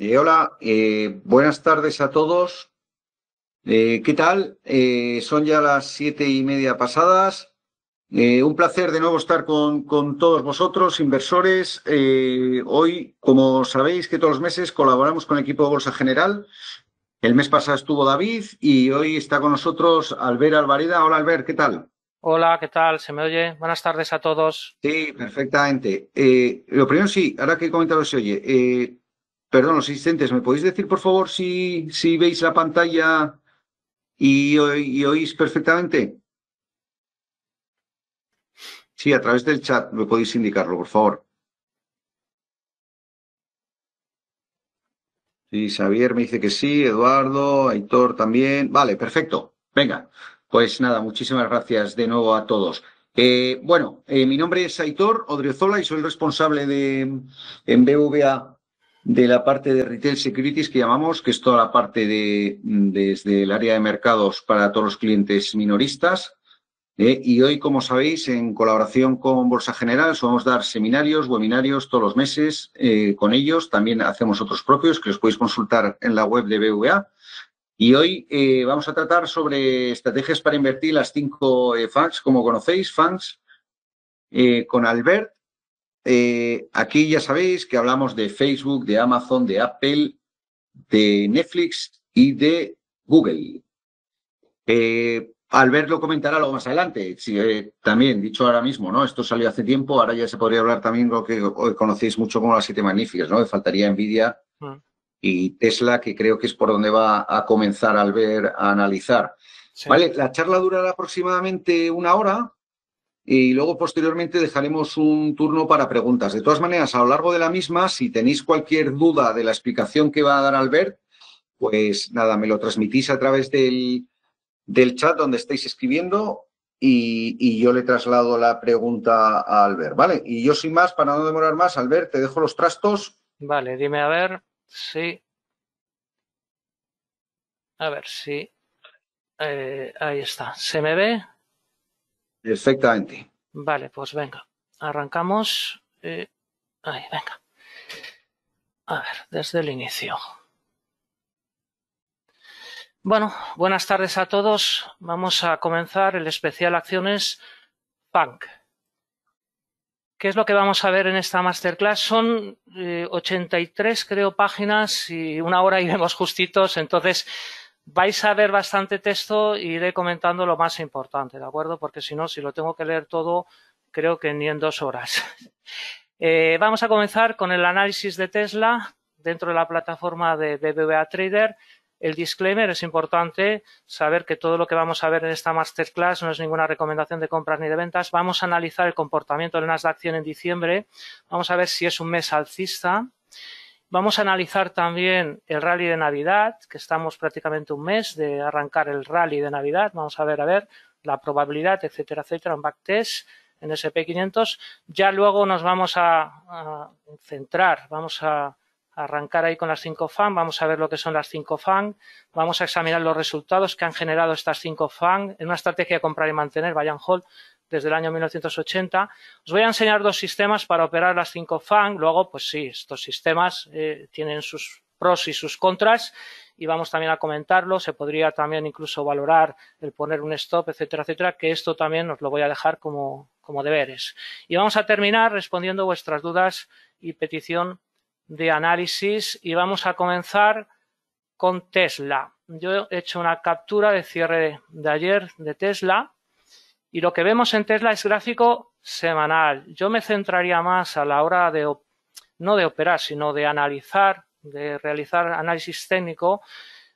Eh, hola, eh, buenas tardes a todos. Eh, ¿Qué tal? son ya las siete y media pasadas. un placer de nuevo estar con, todos vosotros, inversores. hoy, como sabéis que todos los meses colaboramos con el equipo de Bolsa General. El mes pasado estuvo David y hoy está con nosotros Albert Alvareda. Hola Albert, ¿qué tal? Hola, ¿qué tal? ¿Se me oye? Buenas tardes a todos. Sí, perfectamente. lo primero, sí, ahora que he comentado se oye. Perdón, los asistentes, ¿me podéis decir, por favor, si, si veis la pantalla y, oís perfectamente? Sí, a través del chat me podéis indicarlo, por favor. Sí, Xavier me dice que sí, Eduardo, Aitor también. Vale, perfecto. Venga, pues nada, muchísimas gracias de nuevo a todos. Eh, bueno, eh, mi nombre es Aitor Odriozola y soy el responsable de en BVA de la parte de retail securities que llamamos, que es toda la parte de, desde el área de mercados para todos los clientes minoristas. ¿eh? y hoy, como sabéis, en colaboración con Bolsa General, vamos a dar seminarios, webinarios todos los meses eh, con ellos. También hacemos otros propios que los podéis consultar en la web de BVA. Y hoy eh, vamos a tratar sobre estrategias para invertir las cinco FANGs, como conocéis, FANGs, con Albert, eh, aquí ya sabéis que hablamos de Facebook, de Amazon, de Apple, de Netflix y de Google. Eh, Albert lo comentará luego más adelante. Eh, también, dicho ahora mismo, ¿no? Esto salió hace tiempo, ahora ya se podría hablar también lo que conocéis mucho como las siete magníficas, ¿no? Faltaría Nvidia mm. y Tesla, que creo que es por donde va a comenzar Albert a analizar. Vale, la charla durará aproximadamente una hora y luego posteriormente dejaremos un turno para preguntas. De todas maneras, a lo largo de la misma, si tenéis cualquier duda de la explicación que va a dar Albert, pues nada, me lo transmitís a través del, del chat donde estáis escribiendo y, yo le traslado la pregunta a Albert, ¿vale? Y yo sin más, para no demorar más, Albert, te dejo los trastos. Vale, dime a ver si... A ver si... Eh, ahí está. ¿Se me ve? Perfectamente. Vale, pues venga. Arrancamos. Eh, ahí, venga. A ver, desde el inicio. Bueno, buenas tardes a todos. Vamos a comenzar el especial Acciones Punk. ¿Qué es lo que vamos a ver en esta masterclass? Son 83, eh, creo, páginas y una hora iremos justitos. Entonces, vais a ver bastante texto y e iré comentando lo más importante, ¿de acuerdo? Porque si no, si lo tengo que leer todo, creo que ni en dos horas. Eh, vamos a comenzar con el análisis de Tesla dentro de la plataforma de BBVA Trader. El disclaimer es importante, saber que todo lo que vamos a ver en esta masterclass no es ninguna recomendación de compras ni de ventas. Vamos a analizar el comportamiento de las acciones en diciembre. Vamos a ver si es un mes alcista, Vamos a analizar también el rally de Navidad, que estamos prácticamente un mes de arrancar el rally de Navidad. Vamos a ver, a ver, la probabilidad, etcétera, etcétera, un backtest, en SP500. Ya luego nos vamos a, centrar, vamos a, arrancar ahí con las cinco FAN, vamos a ver lo que son las cinco FAN, vamos a examinar los resultados que han generado estas cinco FAN en una estrategia de comprar y mantener, vayan Hall, desde el año 1980. Os voy a enseñar dos sistemas para operar las 5 FAN. Luego, pues sí, estos sistemas eh, tienen sus pros y sus contras y vamos también a comentarlo. Se podría también incluso valorar el poner un stop, etcétera, etcétera, que esto también os lo voy a dejar como, como deberes. Y vamos a terminar respondiendo vuestras dudas y petición de análisis y vamos a comenzar con Tesla. Yo he hecho una captura de cierre de ayer de Tesla y lo que vemos en Tesla es gráfico semanal. Yo me centraría más a la hora de, no de operar, sino de analizar, de realizar análisis técnico.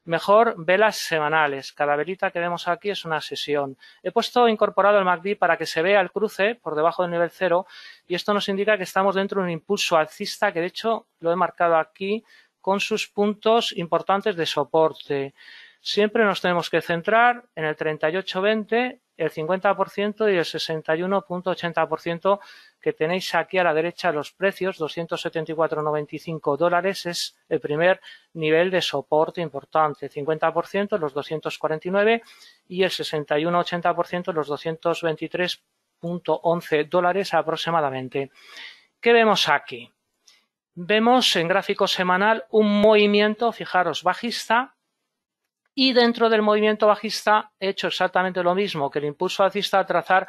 Mejor velas semanales. Cada velita que vemos aquí es una sesión. He puesto incorporado el MACD para que se vea el cruce por debajo del nivel cero y esto nos indica que estamos dentro de un impulso alcista que de hecho lo he marcado aquí con sus puntos importantes de soporte. Siempre nos tenemos que centrar en el 3820 el 50% y el 61.80% que tenéis aquí a la derecha los precios, 274.95 dólares es el primer nivel de soporte importante, El 50% los 249 y el 61.80% los 223.11 dólares aproximadamente. ¿Qué vemos aquí? Vemos en gráfico semanal un movimiento, fijaros, bajista y dentro del movimiento bajista he hecho exactamente lo mismo, que el impulso alcista a trazar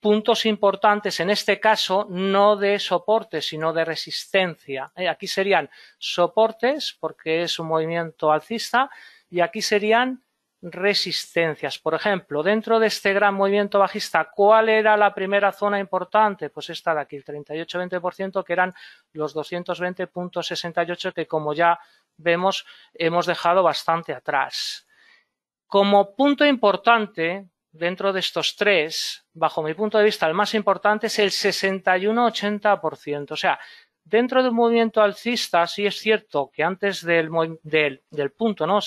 puntos importantes, en este caso no de soporte, sino de resistencia. Eh, aquí serían soportes, porque es un movimiento alcista, y aquí serían resistencias. Por ejemplo, dentro de este gran movimiento bajista, ¿cuál era la primera zona importante? Pues esta de aquí, el 38-20%, que eran los 220.68, que como ya vemos, hemos dejado bastante atrás. Como punto importante, dentro de estos tres, bajo mi punto de vista, el más importante es el 61-80%. O sea, dentro de un movimiento alcista sí es cierto que antes del, punto, ¿no? El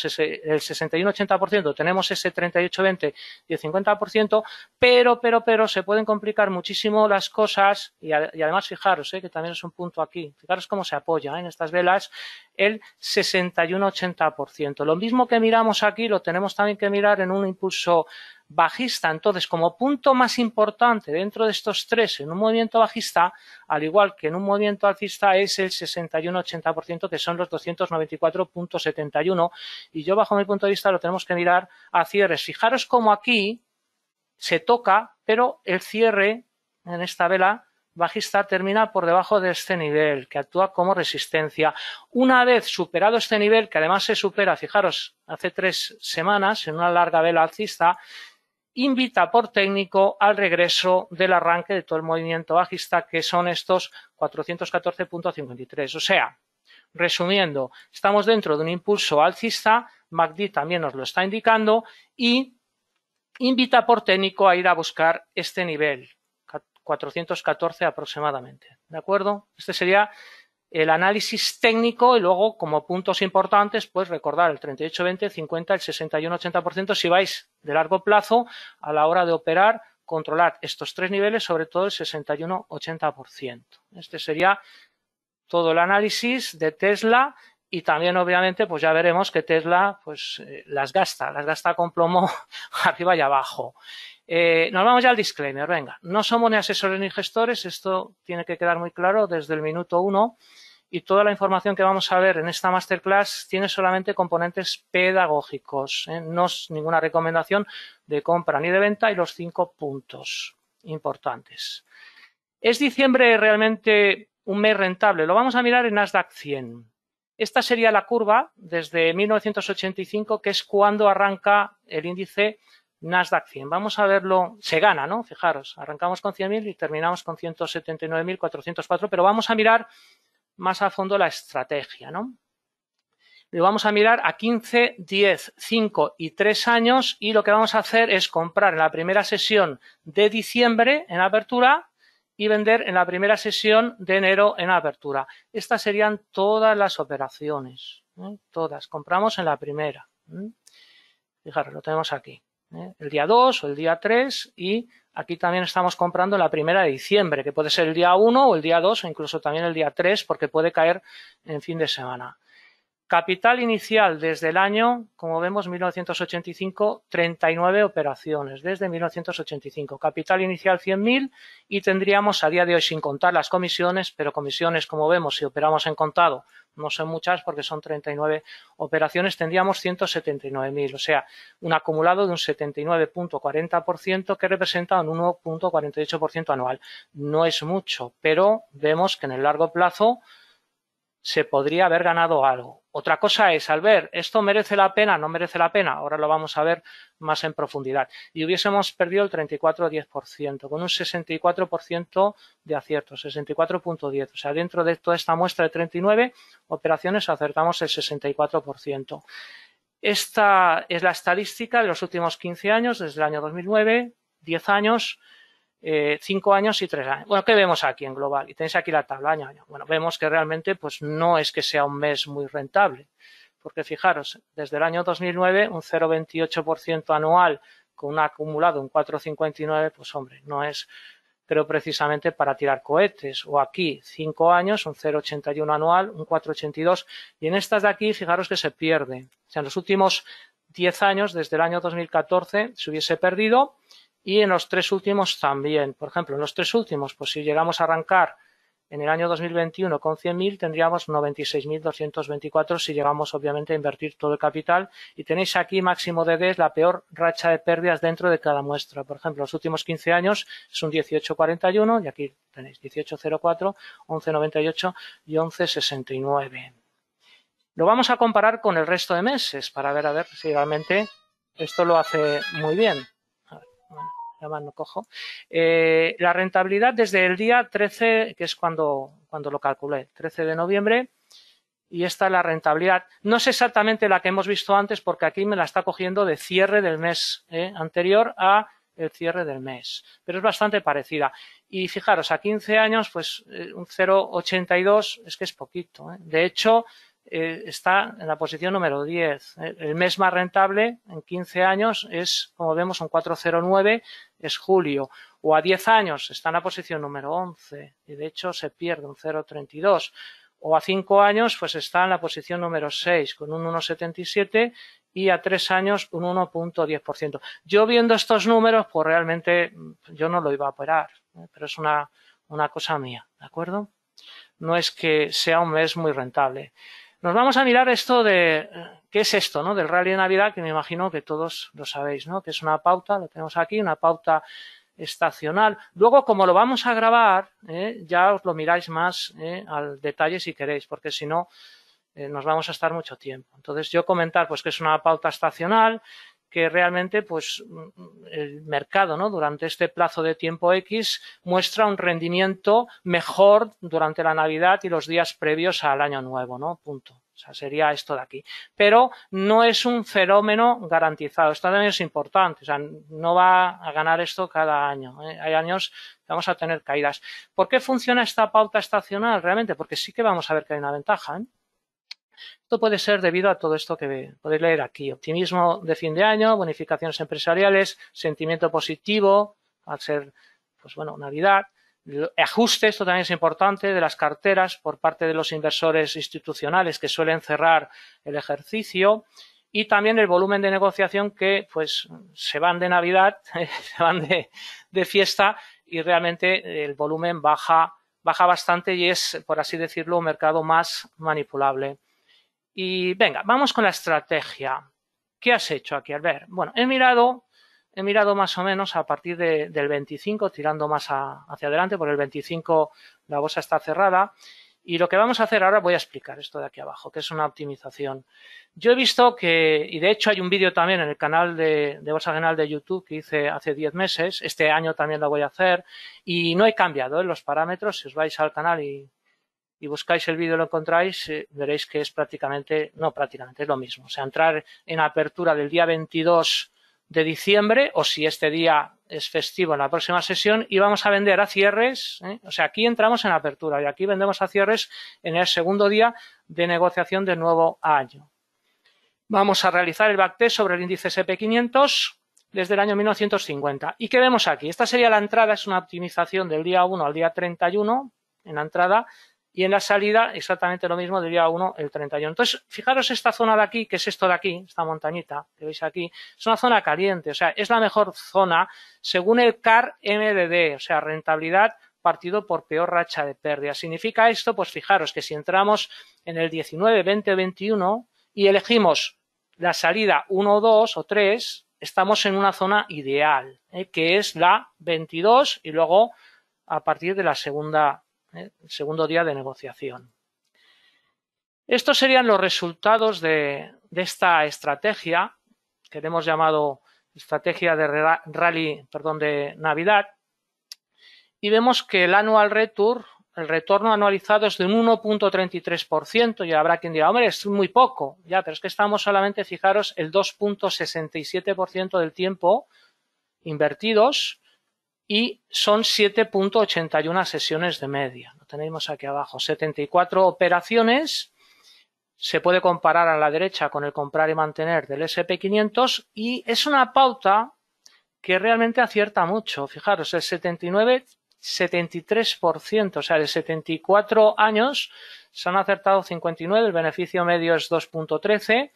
61-80% tenemos ese 38-20 y el 50%, pero, pero, pero se pueden complicar muchísimo las cosas y, además fijaros, ¿eh? que también es un punto aquí, fijaros cómo se apoya ¿eh? en estas velas el 61-80%. Lo mismo que miramos aquí lo tenemos también que mirar en un impulso bajista. Entonces, como punto más importante dentro de estos tres en un movimiento bajista, al igual que en un movimiento alcista, es el 61-80%, que son los 294.71. Y yo, bajo mi punto de vista, lo tenemos que mirar a cierres. Fijaros cómo aquí se toca, pero el cierre en esta vela bajista termina por debajo de este nivel, que actúa como resistencia. Una vez superado este nivel, que además se supera, fijaros, hace tres semanas en una larga vela alcista, invita por técnico al regreso del arranque de todo el movimiento bajista, que son estos 414.53. O sea, resumiendo, estamos dentro de un impulso alcista, MACD también nos lo está indicando, y invita por técnico a ir a buscar este nivel, 414 aproximadamente. ¿De acuerdo? Este sería el análisis técnico y luego como puntos importantes, pues recordar el 38-20, 50, el 61-80% si vais de largo plazo a la hora de operar, controlar estos tres niveles, sobre todo el 61-80%. Este sería todo el análisis de Tesla y también obviamente pues ya veremos que Tesla pues eh, las gasta, las gasta con plomo arriba y abajo. Eh, nos vamos ya al disclaimer, venga. No somos ni asesores ni gestores, esto tiene que quedar muy claro desde el minuto uno y toda la información que vamos a ver en esta masterclass tiene solamente componentes pedagógicos, ¿eh? no es ninguna recomendación de compra ni de venta y los cinco puntos importantes. ¿Es diciembre realmente un mes rentable? Lo vamos a mirar en Nasdaq 100. Esta sería la curva desde 1985, que es cuando arranca el índice Nasdaq 100. Vamos a verlo. Se gana, ¿no? Fijaros, arrancamos con 100.000 y terminamos con 179.404, pero vamos a mirar más a fondo la estrategia, ¿no? Lo vamos a mirar a 15, 10, 5 y 3 años y lo que vamos a hacer es comprar en la primera sesión de diciembre en apertura y vender en la primera sesión de enero en apertura. Estas serían todas las operaciones, ¿eh? todas. Compramos en la primera. ¿eh? Fijaros, lo tenemos aquí. ¿eh? el día 2 o el día 3 y aquí también estamos comprando la primera de diciembre, que puede ser el día 1 o el día 2 o incluso también el día 3 porque puede caer en fin de semana. Capital inicial desde el año, como vemos, 1985, 39 operaciones, desde 1985. Capital inicial 100.000 y tendríamos a día de hoy, sin contar las comisiones, pero comisiones, como vemos, si operamos en contado, no son muchas porque son 39 operaciones, tendríamos 179.000, o sea, un acumulado de un 79.40% que representa un 1.48% anual. No es mucho, pero vemos que en el largo plazo se podría haber ganado algo. Otra cosa es, al ver, esto merece la pena, no merece la pena, ahora lo vamos a ver más en profundidad. Y hubiésemos perdido el 10% con un 64% de aciertos, 64.10. O sea, dentro de toda esta muestra de 39 operaciones acertamos el 64%. Esta es la estadística de los últimos 15 años, desde el año 2009, 10 años, eh, cinco años y tres años. Bueno, ¿qué vemos aquí en global? Y tenéis aquí la tabla año año. Bueno, vemos que realmente pues no es que sea un mes muy rentable. Porque fijaros, desde el año 2009, un 0,28% anual con un acumulado, un 4,59, pues hombre, no es, creo, precisamente para tirar cohetes. O aquí, cinco años, un 0,81 anual, un 4,82. Y en estas de aquí, fijaros que se pierde. O sea, en los últimos diez años, desde el año 2014, se hubiese perdido y en los tres últimos también. Por ejemplo, en los tres últimos, pues si llegamos a arrancar en el año 2021 con 100.000 tendríamos 96.224 si llegamos obviamente a invertir todo el capital y tenéis aquí máximo de 10, la peor racha de pérdidas dentro de cada muestra. Por ejemplo, los últimos 15 años es un 18.41 y aquí tenéis 18.04, 11.98 y 11.69. Lo vamos a comparar con el resto de meses para ver a ver si realmente esto lo hace muy bien la cojo, eh, la rentabilidad desde el día 13, que es cuando, lo calculé, 13 de noviembre, y esta es la rentabilidad. No es exactamente la que hemos visto antes porque aquí me la está cogiendo de cierre del mes eh, anterior a el cierre del mes, pero es bastante parecida. Y fijaros, a 15 años, pues eh, un 0,82 es que es poquito. De hecho, eh, está en la posición número 10. El mes más rentable en 15 años es, como vemos, un 409, es julio. O a 10 años está en la posición número 11 y de hecho se pierde un 0,32. O a 5 años pues está en la posición número 6 con un 1,77 y a 3 años un 1,10%. Yo viendo estos números pues realmente mm, yo no lo iba a operar, ¿eh? pero es una, una cosa mía, ¿de acuerdo? No es que sea un mes muy rentable. Nos vamos a mirar esto de, ¿qué es esto, no? Del rally de Navidad, que me imagino que todos lo sabéis, ¿no? Que es una pauta, lo tenemos aquí, una pauta estacional. Luego, como lo vamos a grabar, ¿eh? ya os lo miráis más ¿eh? al detalle si queréis, porque si no, eh, nos vamos a estar mucho tiempo. Entonces, yo comentar, pues, que es una pauta estacional, que realmente pues el mercado ¿no? durante este plazo de tiempo X muestra un rendimiento mejor durante la Navidad y los días previos al año nuevo, ¿no? Punto. O sea, sería esto de aquí. Pero no es un fenómeno garantizado. Esto también es importante. O sea, no va a ganar esto cada año. ¿eh? Hay años que vamos a tener caídas. ¿Por qué funciona esta pauta estacional realmente? Porque sí que vamos a ver que hay una ventaja. ¿eh? Esto puede ser debido a todo esto que podéis leer aquí. Optimismo de fin de año, bonificaciones empresariales, sentimiento positivo, al ser, pues bueno, Navidad. Ajuste, esto también es importante, de las carteras por parte de los inversores institucionales que suelen cerrar el ejercicio y también el volumen de negociación que pues se van de Navidad, se van de, de fiesta y realmente el volumen baja, baja bastante y es, por así decirlo, un mercado más manipulable. Y venga, vamos con la estrategia. ¿Qué has hecho aquí, Al ver, Bueno, he mirado, he mirado más o menos a partir del 25, tirando más hacia adelante, por el 25 la bolsa está cerrada. Y lo que vamos a hacer ahora, voy a explicar esto de aquí abajo, que es una optimización. Yo he visto que, y de hecho hay un vídeo también en el canal de, Bolsa General de YouTube que hice hace 10 meses, este año también lo voy a hacer, y no he cambiado ¿eh? los parámetros, si os vais al canal y y buscáis el vídeo y lo encontráis, eh, veréis que es prácticamente, no prácticamente, es lo mismo. O sea, entrar en apertura del día 22 de diciembre o si este día es festivo en la próxima sesión y vamos a vender a cierres, ¿eh? o sea, aquí entramos en apertura y aquí vendemos a cierres en el segundo día de negociación del nuevo año. Vamos a realizar el backtest sobre el índice SP500 desde el año 1950. ¿Y qué vemos aquí? Esta sería la entrada, es una optimización del día 1 al día 31 en la entrada y en la salida exactamente lo mismo del día 1 el 31. Entonces, fijaros esta zona de aquí, que es esto de aquí, esta montañita que veis aquí, es una zona caliente, o sea, es la mejor zona según el CAR MDD, o sea, rentabilidad partido por peor racha de pérdida. ¿Significa esto? Pues fijaros que si entramos en el 19, 20 21 y elegimos la salida 1, 2 o 3, estamos en una zona ideal, ¿eh? que es la 22 y luego a partir de la segunda ¿eh? el segundo día de negociación. Estos serían los resultados de, esta estrategia que hemos llamado estrategia de rally, perdón, de Navidad. Y vemos que el annual return, el retorno anualizado es de un 1.33% y habrá quien diga, hombre, es muy poco, ya, pero es que estamos solamente, fijaros, el 2.67% del tiempo invertidos y son 7.81 sesiones de media. Lo tenemos aquí abajo, 74 operaciones. Se puede comparar a la derecha con el comprar y mantener del SP500 y es una pauta que realmente acierta mucho. Fijaros, el 79, 73%, o sea, de 74 años se han acertado 59, el beneficio medio es 2.13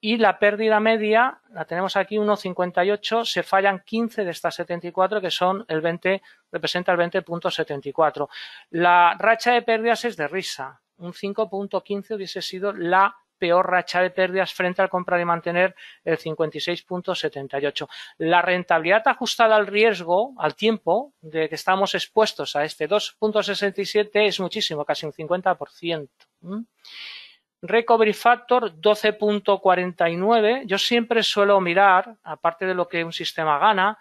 y la pérdida media, la tenemos aquí 1,58, se fallan 15 de estas 74, que son el 20, representa el 20.74. La racha de pérdidas es de risa. Un 5.15 hubiese sido la peor racha de pérdidas frente al comprar y mantener el 56.78. La rentabilidad ajustada al riesgo, al tiempo de que estamos expuestos a este 2.67 es muchísimo, casi un 50%. Recovery Factor 12.49. Yo siempre suelo mirar, aparte de lo que un sistema gana,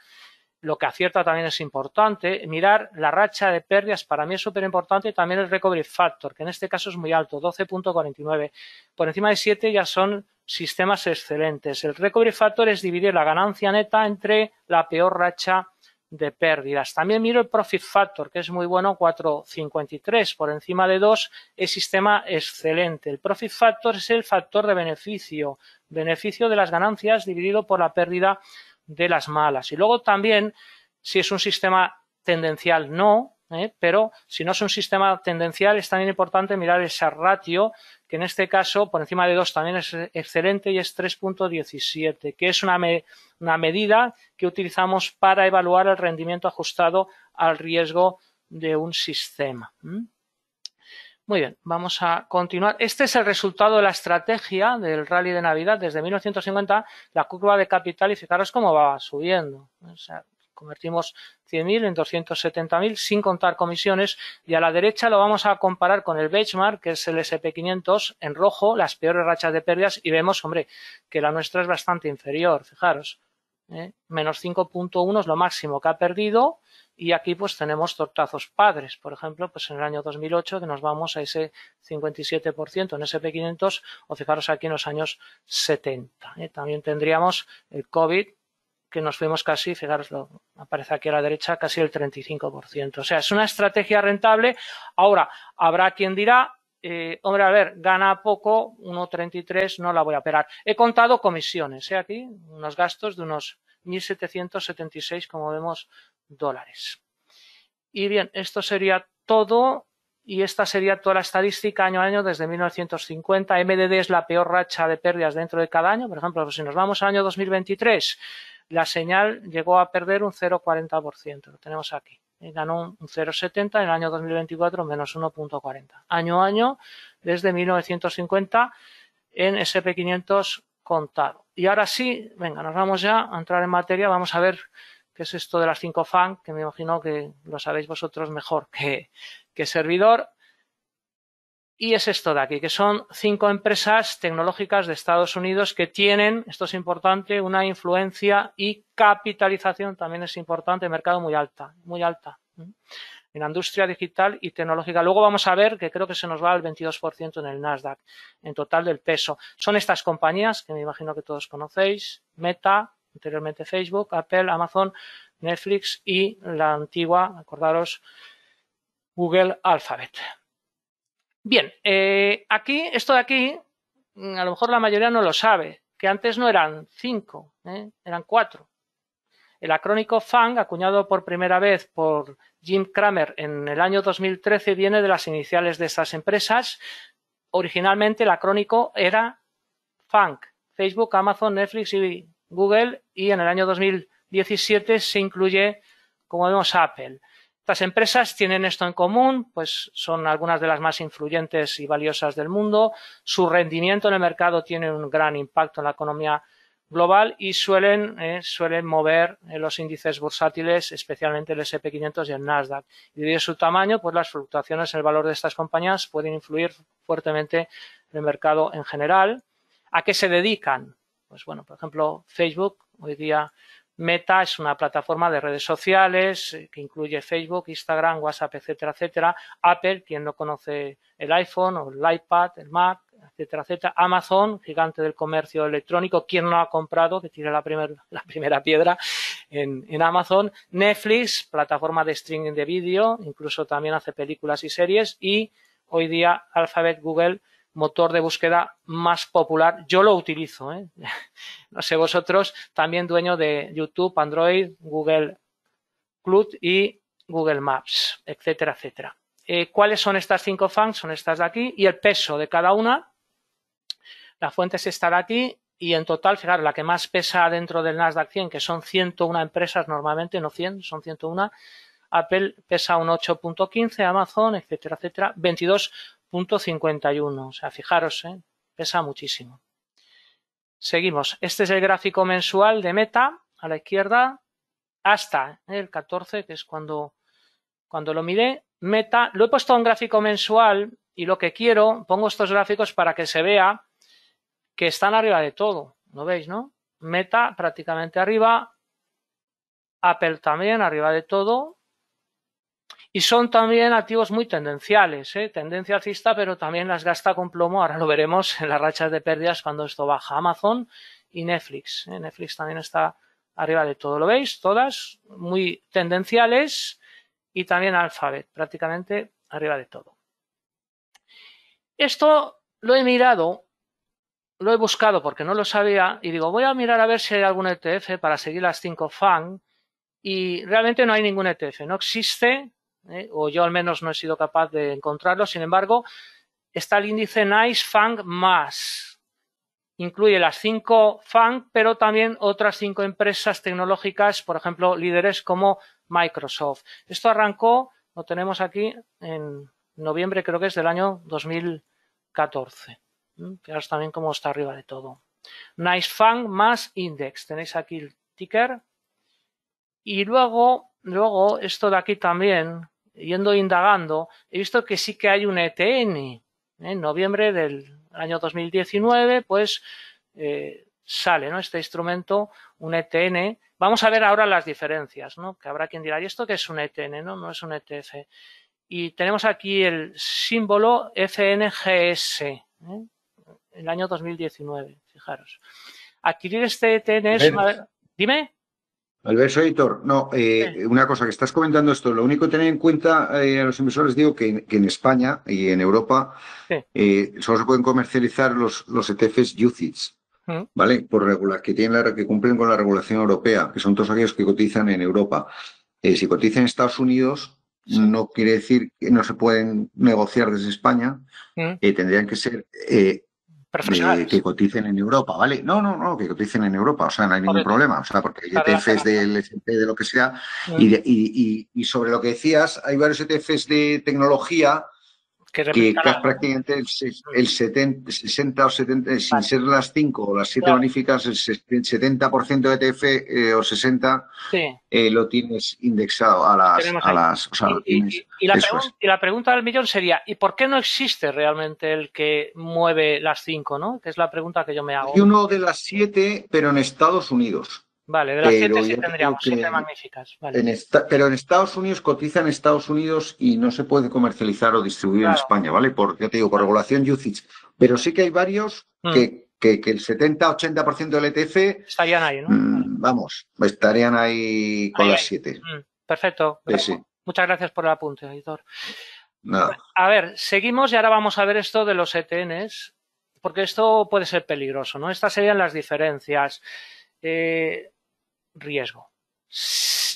lo que acierta también es importante. Mirar la racha de pérdidas para mí es súper importante. También el recovery factor, que en este caso es muy alto, 12.49. Por encima de 7 ya son sistemas excelentes. El recovery factor es dividir la ganancia neta entre la peor racha de pérdidas. También miro el profit factor, que es muy bueno, 4,53 por encima de 2, es sistema excelente. El profit factor es el factor de beneficio, beneficio de las ganancias dividido por la pérdida de las malas. Y luego también, si es un sistema tendencial no, ¿eh? pero si no es un sistema tendencial es también importante mirar esa ratio, que en este caso por encima de 2 también es excelente y es 3.17, que es una, una medida que utilizamos para evaluar el rendimiento ajustado al riesgo de un sistema. Muy bien, vamos a continuar. Este es el resultado de la estrategia del rally de Navidad desde 1950, la curva de capital y fijaros cómo va subiendo. Convertimos 100.000 en 270.000 sin contar comisiones y a la derecha lo vamos a comparar con el benchmark, que es el SP500 en rojo, las peores rachas de pérdidas y vemos, hombre, que la nuestra es bastante inferior, fijaros. ¿eh? Menos 5.1 es lo máximo que ha perdido y aquí pues tenemos tortazos padres, por ejemplo, pues en el año 2008 que nos vamos a ese 57% en SP500 o fijaros aquí en los años 70. ¿eh? También tendríamos el COVID que nos fuimos casi, fijaros, aparece aquí a la derecha, casi el 35%. O sea, es una estrategia rentable. Ahora, habrá quien dirá, eh, hombre, a ver, gana poco, 1,33, no la voy a operar. He contado comisiones, ¿eh? aquí, unos gastos de unos 1.776, como vemos, dólares. Y bien, esto sería todo y esta sería toda la estadística año a año desde 1950. MDD es la peor racha de pérdidas dentro de cada año. Por ejemplo, si nos vamos al año 2023, la señal llegó a perder un 0,40%. Lo tenemos aquí. Eh, ganó un 0,70 en el año 2024, menos 1,40. Año a año, desde 1950 en SP500 contado. Y ahora sí, venga, nos vamos ya a entrar en materia. Vamos a ver qué es esto de las 5 FAN, que me imagino que lo sabéis vosotros mejor que, que servidor. Y es esto de aquí, que son cinco empresas tecnológicas de Estados Unidos que tienen, esto es importante, una influencia y capitalización también es importante, mercado muy alta, muy alta en la industria digital y tecnológica. Luego vamos a ver que creo que se nos va al 22% en el Nasdaq, en total del peso. Son estas compañías que me imagino que todos conocéis, Meta, anteriormente Facebook, Apple, Amazon, Netflix y la antigua, acordaros, Google Alphabet. Bien, eh, aquí, esto de aquí, mm, a lo mejor la mayoría no lo sabe, que antes no eran cinco, ¿eh? eran cuatro. El acrónico FANG, acuñado por primera vez por Jim Cramer en el año 2013, viene de las iniciales de estas empresas. Originalmente el acrónico era FANG, Facebook, Amazon, Netflix y Google, y en el año 2017 se incluye, como vemos, Apple. Estas empresas tienen esto en común, pues son algunas de las más influyentes y valiosas del mundo. Su rendimiento en el mercado tiene un gran impacto en la economía global y suelen, eh, mover eh, los índices bursátiles, especialmente el SP500 y el Nasdaq. Y debido a su tamaño, pues las fluctuaciones en el valor de estas compañías pueden influir fuertemente en el mercado en general. ¿A qué se dedican? Pues bueno, por ejemplo, Facebook hoy día Meta es una plataforma de redes sociales eh, que incluye Facebook, Instagram, WhatsApp, etcétera, etcétera. Apple, quien no conoce el iPhone o el iPad, el Mac, etcétera, etcétera. Amazon, gigante del comercio electrónico, quien no ha comprado, que tiene la, primera piedra en, en, Amazon. Netflix, plataforma de streaming de vídeo, incluso también hace películas y series. Y hoy día Alphabet, Google, motor de búsqueda más popular. Yo lo utilizo, ¿eh? no sé vosotros, también dueño de YouTube, Android, Google Cloud y Google Maps, etcétera, etcétera. Eh, ¿Cuáles son estas cinco fans? Son estas de aquí y el peso de cada una. La fuente es esta de aquí y en total, fijaros, la que más pesa dentro del Nasdaq 100, que son 101 empresas normalmente, no 100, son 101. Apple pesa un 8.15, Amazon, etcétera, etcétera. 22 punto 51. O sea, fijaros, ¿eh? pesa muchísimo. Seguimos. Este es el gráfico mensual de meta a la izquierda hasta ¿eh? el 14, que es cuando, cuando lo miré. Meta, lo he puesto en gráfico mensual y lo que quiero, pongo estos gráficos para que se vea que están arriba de todo. ¿Lo veis, no? Meta prácticamente arriba. Apple también arriba de todo y son también activos muy tendenciales, ¿eh? tendencia alcista, pero también las gasta con plomo. Ahora lo veremos en las rachas de pérdidas cuando esto baja. Amazon y Netflix. ¿eh? Netflix también está arriba de todo. ¿Lo veis? Todas muy tendenciales y también Alphabet, prácticamente arriba de todo. Esto lo he mirado, lo he buscado porque no lo sabía y digo, voy a mirar a ver si hay algún ETF para seguir las cinco FAN y realmente no hay ningún ETF, no existe ¿eh? o yo al menos no he sido capaz de encontrarlo. Sin embargo, está el índice Nice Fang más. Incluye las cinco Fang, pero también otras cinco empresas tecnológicas, por ejemplo, líderes como Microsoft. Esto arrancó, lo tenemos aquí, en noviembre creo que es del año 2014. ¿Mm? Fijaros también cómo está arriba de todo. Nice más Index. Tenéis aquí el ticker. Y luego Luego, esto de aquí también, yendo indagando, he visto que sí que hay un ETN. ¿eh? En noviembre del año 2019, pues eh, sale este instrumento, un ETN. Vamos a ver ahora las diferencias, ¿no? que habrá quien dirá, ¿y esto qué es un ETN? No, no es un ETF. Y tenemos aquí el símbolo FNGS, e ¿eh? el año 2019, fijaros. Adquirir este ETN es Dime. Alberto Editor, no, eh, una cosa que estás comentando esto, lo único que tener en cuenta eh, a los inversores, digo que, en España y en Europa eh, solo se pueden comercializar los, ETFs UCITS, ¿vale? Por regular, que, tienen la, que cumplen con la regulación europea, que son todos aquellos que cotizan en Europa. si cotizan en Estados Unidos, no quiere decir que no se pueden negociar desde España, tendrían que ser que coticen en Europa, ¿vale? No, no, no, que coticen en Europa, o sea, no hay ningún problema, o sea, porque hay ETFs del S&P, de lo que sea, mm. y sobre lo que decías, hay varios ETFs de tecnología que, que prácticamente el, 70, 60 o 70, eh, sin ser las 5 o las 7 bonificas magníficas, el 70% de ETF eh, o 60 eh, lo tienes indexado a las... A las o sea, y, tienes, y, la pregunta del millón sería, ¿y por qué no existe realmente el que mueve las 5? ¿no? Que es la pregunta que yo me hago. Hay uno de las 7, pero en Estados Unidos. Vale, de las siete sí tendríamos, siete magníficas. pero en Estados Unidos cotiza en Estados Unidos y no se puede comercializar o distribuir en España, ¿vale? Porque te digo, por regulación UCITS. Pero sí que hay varios mm. que, el 70-80% del ETF. Estarían ahí, ¿no? Mm, vamos, estarían ahí con las siete. Mm, perfecto. Muchas gracias por el apunte, editor. Nada. A ver, seguimos y ahora vamos a ver esto de los ETNs, porque esto puede ser peligroso, ¿no? Estas serían las diferencias. Eh, riesgo.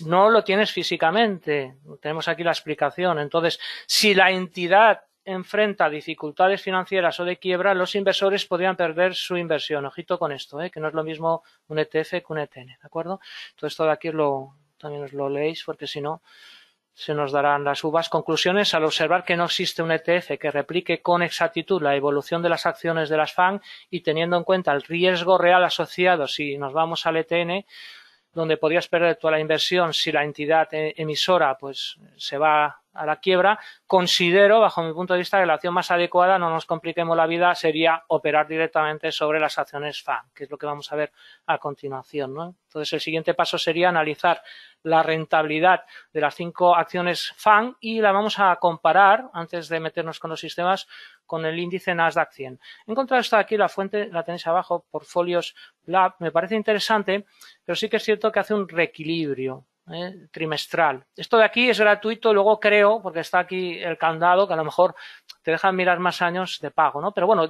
No lo tienes físicamente, tenemos aquí la explicación. Entonces, si la entidad enfrenta dificultades financieras o de quiebra, los inversores podrían perder su inversión. Ojito con esto, ¿eh? que no es lo mismo un ETF que un ETN, ¿de acuerdo? Todo esto de aquí lo, también os lo leéis porque si no se nos darán las uvas. Conclusiones, al observar que no existe un ETF que replique con exactitud la evolución de las acciones de las FAN y teniendo en cuenta el riesgo real asociado si nos vamos al ETN, donde podrías perder toda la inversión si la entidad e-, emisora pues se va a la quiebra, considero, bajo mi punto de vista, que la acción más adecuada, no nos compliquemos la vida, sería operar directamente sobre las acciones FAN, que es lo que vamos a ver a continuación. Entonces, el siguiente paso sería analizar la rentabilidad de las cinco acciones FAN y la vamos a comparar, antes de meternos con los sistemas, con el índice Nasdaq 100. He encontrado esta aquí, la fuente la tenéis abajo, Portfolios Lab. Me parece interesante, pero sí que es cierto que hace un reequilibrio. Eh, trimestral. Esto de aquí es gratuito, luego creo, porque está aquí el candado, que a lo mejor te dejan mirar más años de pago, ¿no? Pero bueno,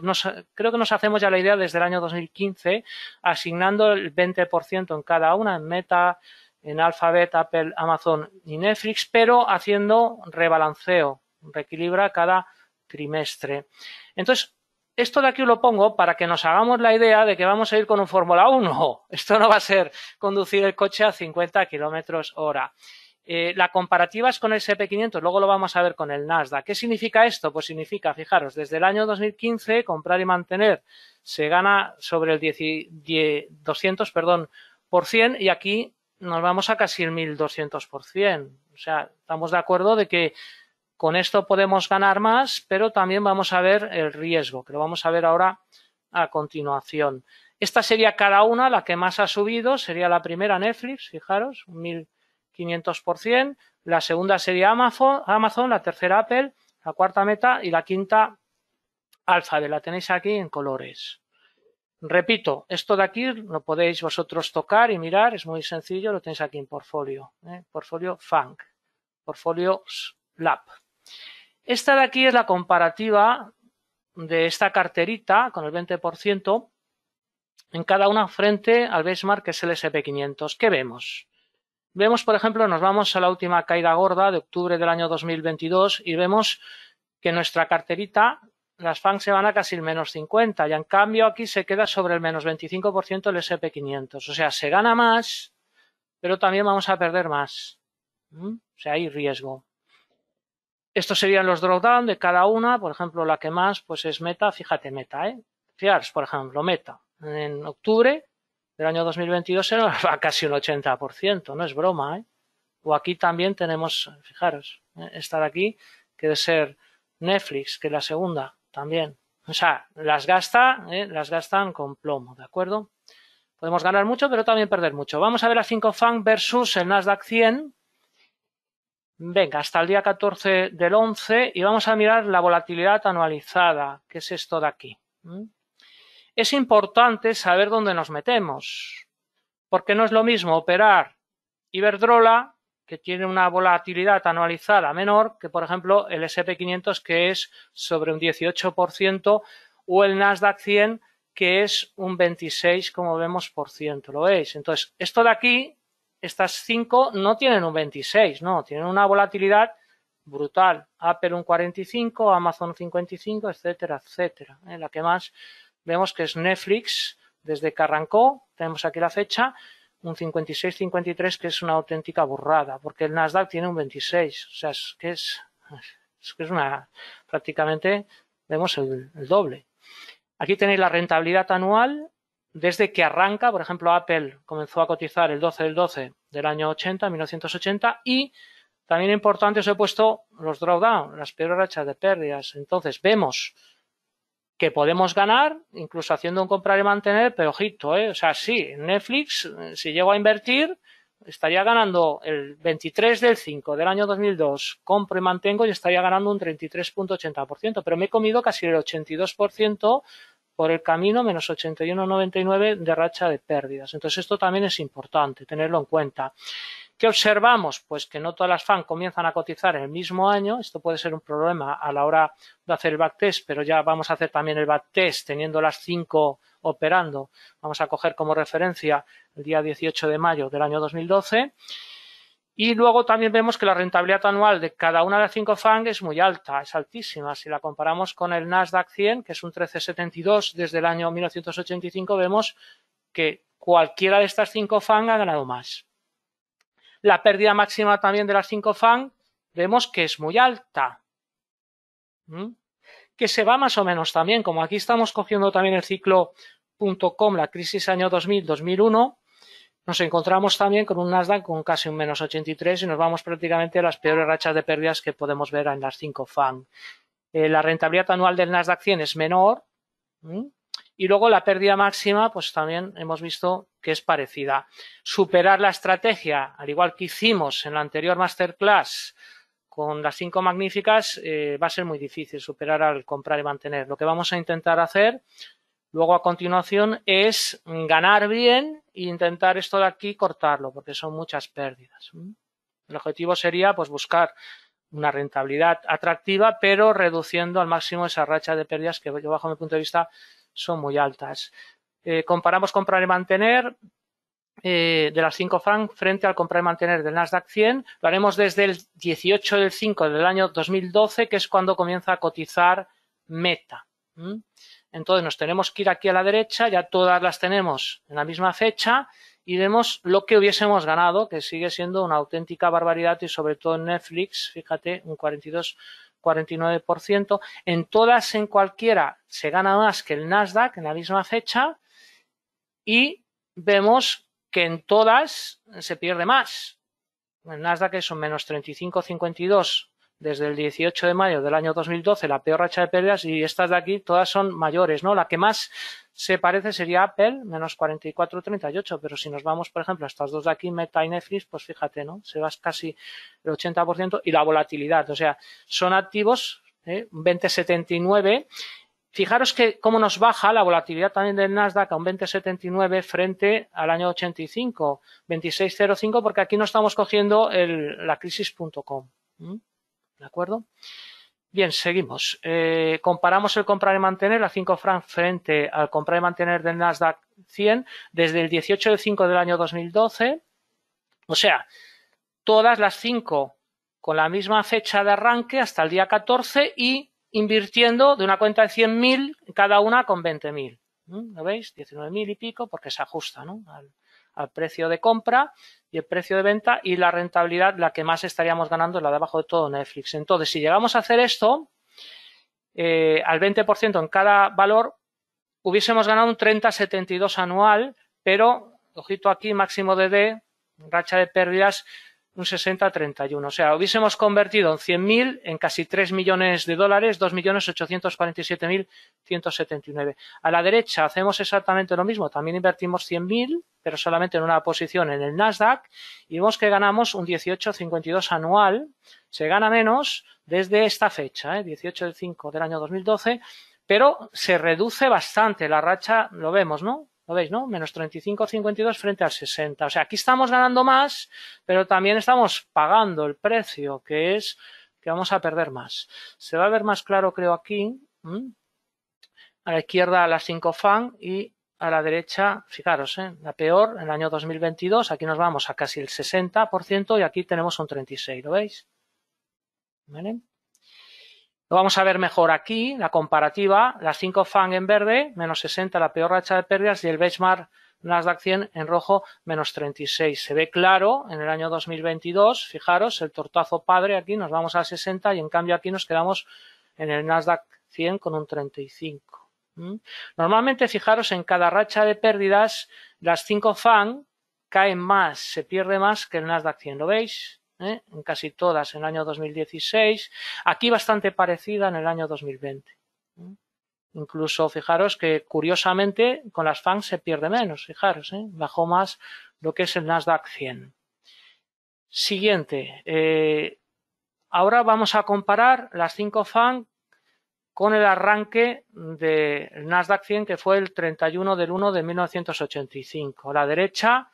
creo que nos hacemos ya la idea desde el año 2015, asignando el 20% en cada una, en Meta, en Alphabet, Apple, Amazon y Netflix, pero haciendo rebalanceo, reequilibra cada trimestre. Entonces, esto de aquí lo pongo para que nos hagamos la idea de que vamos a ir con un Fórmula 1. Esto no va a ser conducir el coche a 50 kilómetros hora. Eh, la comparativa es con el SP500, luego lo vamos a ver con el Nasdaq. ¿Qué significa esto? Pues significa, fijaros, desde el año 2015, comprar y mantener se gana sobre el 200 por y aquí nos vamos a casi el 1200 O sea, estamos de acuerdo de que con esto podemos ganar más, pero también vamos a ver el riesgo, que lo vamos a ver ahora a continuación. Esta sería cada una la que más ha subido, sería la primera Netflix, fijaros, 1500%, la segunda sería Amazon, la tercera Apple, la cuarta Meta y la quinta Alphabet, la tenéis aquí en colores. Repito, esto de aquí lo podéis vosotros tocar y mirar, es muy sencillo, lo tenéis aquí en portfolio, ¿eh? portfolio Funk, portfolio Lab. Esta de aquí es la comparativa de esta carterita con el 20% en cada una frente al benchmark que es el SP500. ¿Qué vemos? Vemos, por ejemplo, nos vamos a la última caída gorda de octubre del año 2022 y vemos que nuestra carterita, las FANG se van a casi el menos 50 y en cambio aquí se queda sobre el menos 25% el SP500. O sea, se gana más, pero también vamos a perder más. ¿Mm? O sea, hay riesgo. Estos serían los drawdown de cada una. Por ejemplo, la que más pues es Meta. Fíjate, Meta. ¿eh? Fiars, por ejemplo, Meta. En octubre del año 2022 se va casi un 80%. No es broma. ¿eh? O aquí también tenemos, fijaros, ¿eh? esta de aquí, que debe ser Netflix, que es la segunda también. O sea, las gasta, ¿eh? las gastan con plomo, ¿de acuerdo? Podemos ganar mucho, pero también perder mucho. Vamos a ver a 5 fan versus el Nasdaq 100 Venga, hasta el día 14 del 11 y vamos a mirar la volatilidad anualizada, que es esto de aquí. ¿Mm? Es importante saber dónde nos metemos, porque no es lo mismo operar Iberdrola, que tiene una volatilidad anualizada menor, que por ejemplo el SP500, que es sobre un 18%, o el Nasdaq 100, que es un 26, como vemos, por ciento. ¿Lo veis? Entonces, esto de aquí estas cinco no tienen un 26, no, tienen una volatilidad brutal. Apple un 45, Amazon 55, etcétera, etcétera. ¿eh? la que más vemos que es Netflix, desde que arrancó, tenemos aquí la fecha, un 56-53, que es una auténtica burrada, porque el Nasdaq tiene un 26, o sea, es que es, una, prácticamente vemos el doble. Aquí tenéis la rentabilidad anual desde que arranca, por ejemplo, Apple comenzó a cotizar el 12 del 12 del año 80, 1980, y también importante os he puesto los drawdown, las peores rachas de pérdidas. Entonces, vemos que podemos ganar, incluso haciendo un comprar y mantener, pero ojito, ¿eh? o sea, sí, Netflix, eh, si llego a invertir, estaría ganando el 23 del 5 del año 2002, compro y mantengo y estaría ganando un 33.80%, pero me he comido casi el 82% por el camino menos 81,99 de racha de pérdidas. Entonces esto también es importante tenerlo en cuenta. ¿Qué observamos? Pues que no todas las FAN comienzan a cotizar en el mismo año. Esto puede ser un problema a la hora de hacer el backtest, pero ya vamos a hacer también el backtest teniendo las cinco operando. Vamos a coger como referencia el día 18 de mayo del año 2012 y luego también vemos que la rentabilidad anual de cada una de las cinco FANG es muy alta, es altísima. Si la comparamos con el Nasdaq 100, que es un 1372 desde el año 1985, vemos que cualquiera de estas cinco FANG ha ganado más. La pérdida máxima también de las cinco FANG vemos que es muy alta. ¿Mm? Que se va más o menos también, como aquí estamos cogiendo también el ciclo .com, la crisis año 2000-2001, nos encontramos también con un Nasdaq con casi un menos 83 y nos vamos prácticamente a las peores rachas de pérdidas que podemos ver en las cinco FAN. Eh, la rentabilidad anual del Nasdaq 100 es menor y luego la pérdida máxima, pues también hemos visto que es parecida. Superar la estrategia, al igual que hicimos en la anterior masterclass con las cinco magníficas, eh, va a ser muy difícil superar al comprar y mantener. Lo que vamos a intentar hacer luego a continuación es ganar bien e intentar esto de aquí cortarlo, porque son muchas pérdidas. El objetivo sería pues buscar una rentabilidad atractiva, pero reduciendo al máximo esa racha de pérdidas que yo bajo mi punto de vista son muy altas. Eh, comparamos comprar y mantener eh, de las 5 francs frente al comprar y mantener del Nasdaq 100. Lo haremos desde el 18 del 5 del año 2012, que es cuando comienza a cotizar Meta. Entonces nos tenemos que ir aquí a la derecha, ya todas las tenemos en la misma fecha y vemos lo que hubiésemos ganado, que sigue siendo una auténtica barbaridad y sobre todo en Netflix, fíjate, un 42 49%. En todas, en cualquiera, se gana más que el Nasdaq en la misma fecha y vemos que en todas se pierde más. El Nasdaq es un menos 35-52% desde el 18 de mayo del año 2012, la peor racha de pérdidas, y estas de aquí todas son mayores, ¿no? La que más se parece sería Apple, menos 44,38, pero si nos vamos, por ejemplo, a estas dos de aquí, Meta y Netflix, pues fíjate, ¿no? Se va casi el 80% y la volatilidad, o sea, son activos, ¿eh? 20,79. Fijaros que cómo nos baja la volatilidad también del Nasdaq a un 20,79 frente al año 85, 26,05, porque aquí no estamos cogiendo el, la crisis.com. ¿De acuerdo? Bien, seguimos. Eh, comparamos el comprar y mantener a 5 francs frente al comprar y mantener del Nasdaq 100 desde el 18 de 5 del año 2012. O sea, todas las 5 con la misma fecha de arranque hasta el día 14 y invirtiendo de una cuenta de 100.000 cada una con 20.000. ¿Mm? ¿Lo veis? 19.000 y pico porque se ajusta ¿no? al, al precio de compra y el precio de venta y la rentabilidad, la que más estaríamos ganando es la de abajo de todo Netflix. Entonces, si llegamos a hacer esto, eh, al 20% en cada valor, hubiésemos ganado un 72 anual, pero, ojito aquí, máximo de D, racha de pérdidas, un 60-31. O sea, hubiésemos convertido en 100.000 en casi 3 millones de dólares, 2.847.179. A la derecha hacemos exactamente lo mismo, también invertimos 100.000, pero solamente en una posición en el Nasdaq y vemos que ganamos un 18,52 anual. Se gana menos desde esta fecha, ¿eh? 18 del 5 del año 2012, pero se reduce bastante la racha, lo vemos, ¿no? Lo veis, ¿no? Menos 35,52 frente al 60. O sea, aquí estamos ganando más, pero también estamos pagando el precio, que es que vamos a perder más. Se va a ver más claro, creo, aquí. A la izquierda la 5 FAN y a la derecha, fijaros, ¿eh? la peor, en el año 2022, aquí nos vamos a casi el 60% y aquí tenemos un 36, ¿lo veis? ¿Vale? Lo vamos a ver mejor aquí, la comparativa, las 5 FANG en verde, menos 60 la peor racha de pérdidas y el benchmark Nasdaq 100 en rojo, menos 36. Se ve claro en el año 2022, fijaros, el tortazo padre aquí nos vamos a 60 y en cambio aquí nos quedamos en el Nasdaq 100 con un 35. ¿Mm? Normalmente, fijaros, en cada racha de pérdidas, las 5 FANG caen más, se pierde más que el Nasdaq 100, ¿lo veis? ¿eh? en casi todas en el año 2016, aquí bastante parecida en el año 2020. ¿eh? Incluso fijaros que curiosamente con las FANG se pierde menos, fijaros, ¿eh? bajó más lo que es el Nasdaq 100. Siguiente, ahora vamos a comparar las 5 FANG con el arranque del Nasdaq 100 que fue el 31 del 1 de 1985. A la derecha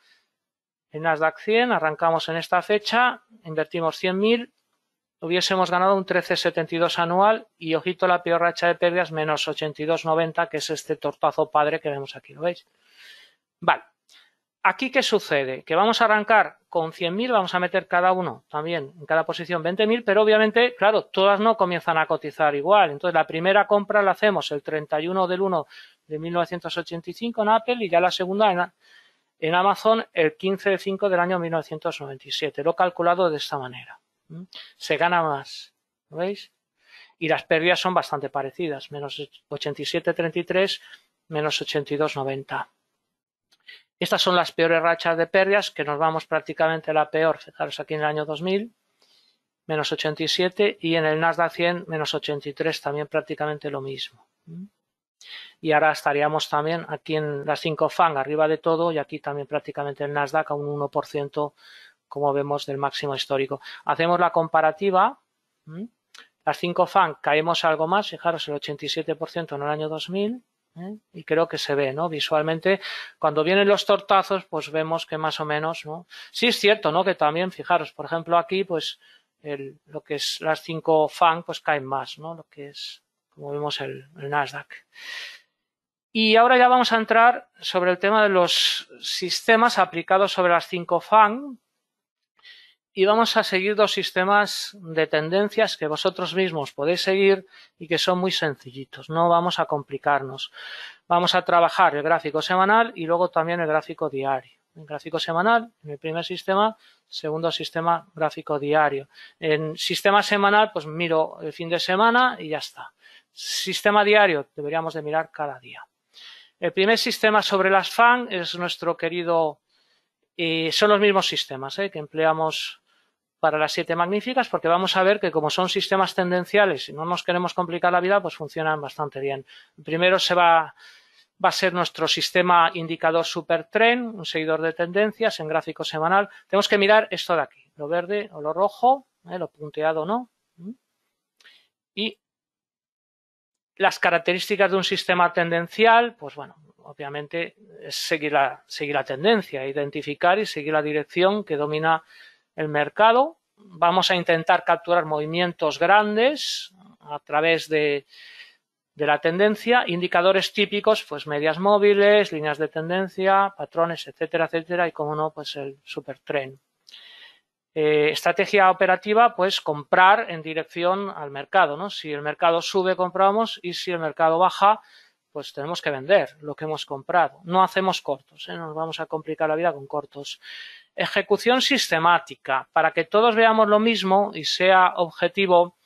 en Nasdaq 100, arrancamos en esta fecha, invertimos 100.000, hubiésemos ganado un 13,72 anual y ojito la peor racha de pérdidas, menos 82,90, que es este tortazo padre que vemos aquí, ¿lo veis? Vale. ¿Aquí qué sucede? Que vamos a arrancar con 100.000, vamos a meter cada uno también en cada posición 20.000, pero obviamente, claro, todas no comienzan a cotizar igual. Entonces, la primera compra la hacemos el 31 del 1 de 1985 en Apple y ya la segunda en, en Amazon el 15 de 5 del año 1997. Lo he calculado de esta manera. Se gana más. ¿Veis? Y las pérdidas son bastante parecidas. Menos 87.33, menos 82.90. Estas son las peores rachas de pérdidas, que nos vamos prácticamente a la peor. Fijaros aquí en el año 2000, menos 87. Y en el Nasdaq 100, menos 83, también prácticamente lo mismo. Y ahora estaríamos también aquí en las 5 FAN arriba de todo y aquí también prácticamente el Nasdaq a un 1%, como vemos, del máximo histórico. Hacemos la comparativa. Las 5 FAN caemos algo más, fijaros, el 87% en el año 2000. ¿eh? Y creo que se ve, ¿no? Visualmente, cuando vienen los tortazos, pues vemos que más o menos, ¿no? Sí es cierto, ¿no? Que también, fijaros, por ejemplo, aquí, pues, lo que es las 5 FAN, pues caen más, ¿no? Lo que es como vemos el, Nasdaq. Y ahora ya vamos a entrar sobre el tema de los sistemas aplicados sobre las cinco FAN. Y vamos a seguir dos sistemas de tendencias que vosotros mismos podéis seguir y que son muy sencillitos. No vamos a complicarnos. Vamos a trabajar el gráfico semanal y luego también el gráfico diario. en gráfico semanal, en el primer sistema, segundo sistema gráfico diario. En sistema semanal, pues miro el fin de semana y ya está. Sistema diario, deberíamos de mirar cada día. El primer sistema sobre las FAN es nuestro querido, y eh, son los mismos sistemas eh, que empleamos para las siete magníficas, porque vamos a ver que como son sistemas tendenciales y no nos queremos complicar la vida, pues funcionan bastante bien. primero va, a ser nuestro sistema indicador supertren, un seguidor de tendencias en gráfico semanal. Tenemos que mirar esto de aquí, lo verde o lo rojo, eh, lo punteado o no, y las características de un sistema tendencial, pues bueno, obviamente es seguir la, seguir la tendencia, identificar y seguir la dirección que domina el mercado. Vamos a intentar capturar movimientos grandes a través de, de la tendencia, indicadores típicos, pues medias móviles, líneas de tendencia, patrones, etcétera, etcétera, y como no, pues el supertren. Eh, estrategia operativa, pues comprar en dirección al mercado, ¿no? Si el mercado sube, compramos y si el mercado baja, pues tenemos que vender lo que hemos comprado. No hacemos cortos, ¿eh? nos vamos a complicar la vida con cortos. Ejecución sistemática. Para que todos veamos lo mismo y sea objetivo,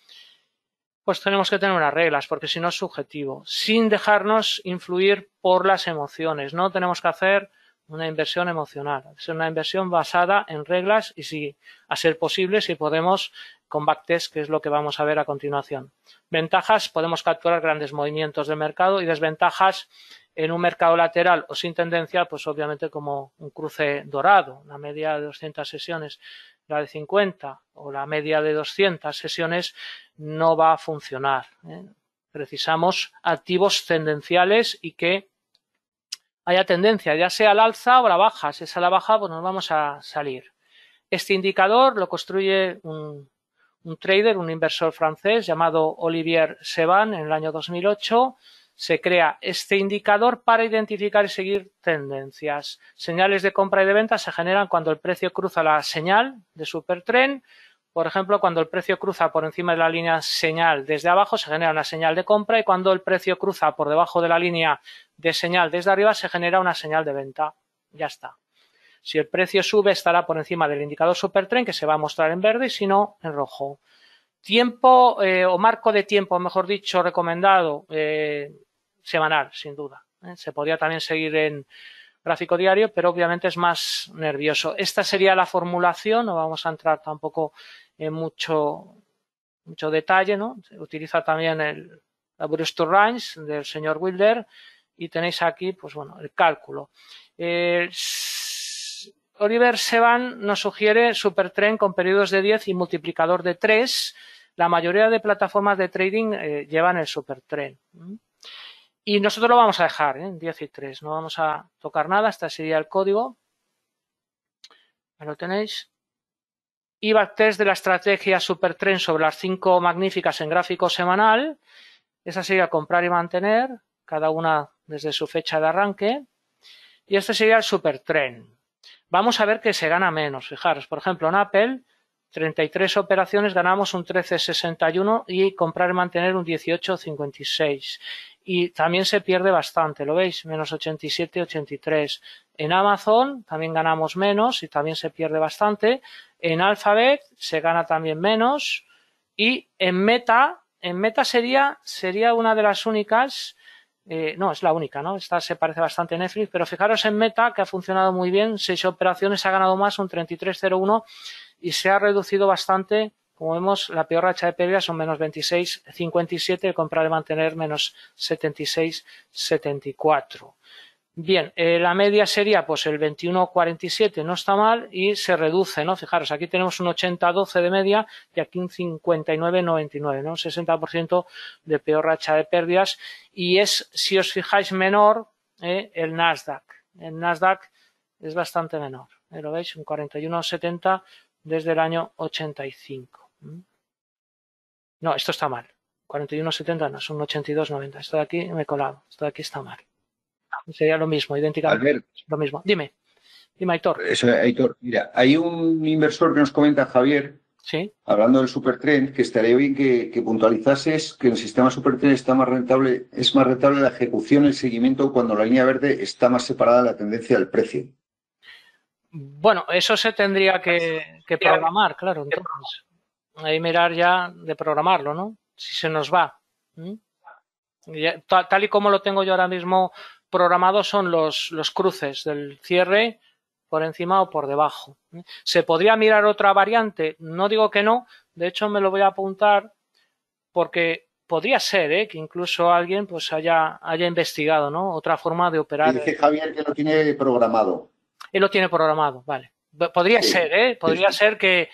pues tenemos que tener unas reglas, porque si no es subjetivo, sin dejarnos influir por las emociones. No tenemos que hacer una inversión emocional. Es una inversión basada en reglas y si, a ser posible, si podemos, con backtest, que es lo que vamos a ver a continuación. Ventajas, podemos capturar grandes movimientos del mercado y desventajas en un mercado lateral o sin tendencia, pues obviamente como un cruce dorado, la media de 200 sesiones, la de 50 o la media de 200 sesiones no va a funcionar. ¿eh? Precisamos activos tendenciales y que haya tendencia, ya sea al alza o la baja. Si es a la baja, pues nos vamos a salir. Este indicador lo construye un, trader, un inversor francés llamado Olivier Seban en el año 2008. Se crea este indicador para identificar y seguir tendencias. Señales de compra y de venta se generan cuando el precio cruza la señal de supertren por ejemplo, cuando el precio cruza por encima de la línea señal desde abajo, se genera una señal de compra y cuando el precio cruza por debajo de la línea de señal desde arriba, se genera una señal de venta. Ya está. Si el precio sube, estará por encima del indicador supertren, que se va a mostrar en verde, y si no, en rojo. Tiempo eh, o marco de tiempo, mejor dicho, recomendado, eh, semanal, sin duda. ¿eh? Se podría también seguir en, gráfico diario, pero obviamente es más nervioso. Esta sería la formulación, no vamos a entrar tampoco en mucho, mucho detalle, ¿no? utiliza también el, la Range del señor Wilder y tenéis aquí, pues bueno, el cálculo. Oliver Seban nos sugiere supertren con periodos de 10 y multiplicador de 3. La mayoría de plataformas de trading eh, llevan el supertren. Y nosotros lo vamos a dejar ¿eh? en 10 y 3. No vamos a tocar nada. Este sería el código. Ahí lo tenéis. Y test de la estrategia Supertren sobre las cinco magníficas en gráfico semanal. Esa sería comprar y mantener, cada una desde su fecha de arranque. Y este sería el Supertren. Vamos a ver que se gana menos. Fijaros, por ejemplo, en Apple, 33 operaciones ganamos un 13,61 y comprar y mantener un 18,56 y también se pierde bastante, ¿lo veis? Menos 87, 83. En Amazon también ganamos menos y también se pierde bastante. En Alphabet se gana también menos y en Meta, en Meta sería, sería una de las únicas, eh, no, es la única, ¿no? Esta se parece bastante a Netflix, pero fijaros en Meta que ha funcionado muy bien, seis operaciones, ha ganado más, un 33.01 y se ha reducido bastante como vemos, la peor racha de pérdidas son menos 26,57, comprar y mantener menos 76,74. Bien, eh, la media sería pues el 21,47, no está mal, y se reduce, ¿no? Fijaros, aquí tenemos un 80,12 de media y aquí un 59,99, ¿no? Un 60% de peor racha de pérdidas y es, si os fijáis, menor eh, el Nasdaq. El Nasdaq es bastante menor, ¿eh? lo veis, un 41,70 desde el año 85. No, esto está mal. 41,70 no, son 82,90. Esto de aquí me he colado. Esto de aquí está mal. Sería lo mismo, idénticamente. Lo mismo. Dime. Dime, Aitor. Mira, hay un inversor que nos comenta, Javier, ¿Sí? hablando del supertrend, que estaría bien que, que puntualizases que en el sistema supertrend está más rentable, es más rentable la ejecución, el seguimiento, cuando la línea verde está más separada de la tendencia del precio. Bueno, eso se tendría que, que programar, claro. Entonces, Ahí mirar ya de programarlo, ¿no? Si se nos va. tal, y como lo tengo yo ahora mismo programado son los, los cruces del cierre por encima o por debajo. ¿Se podría mirar otra variante? No digo que no, de hecho me lo voy a apuntar porque podría ser ¿eh? que incluso alguien pues haya, haya investigado ¿no? otra forma de operar. Dice eh. Javier que lo tiene programado. Él lo tiene programado, vale. Podría ser, ¿eh? Podría ser que,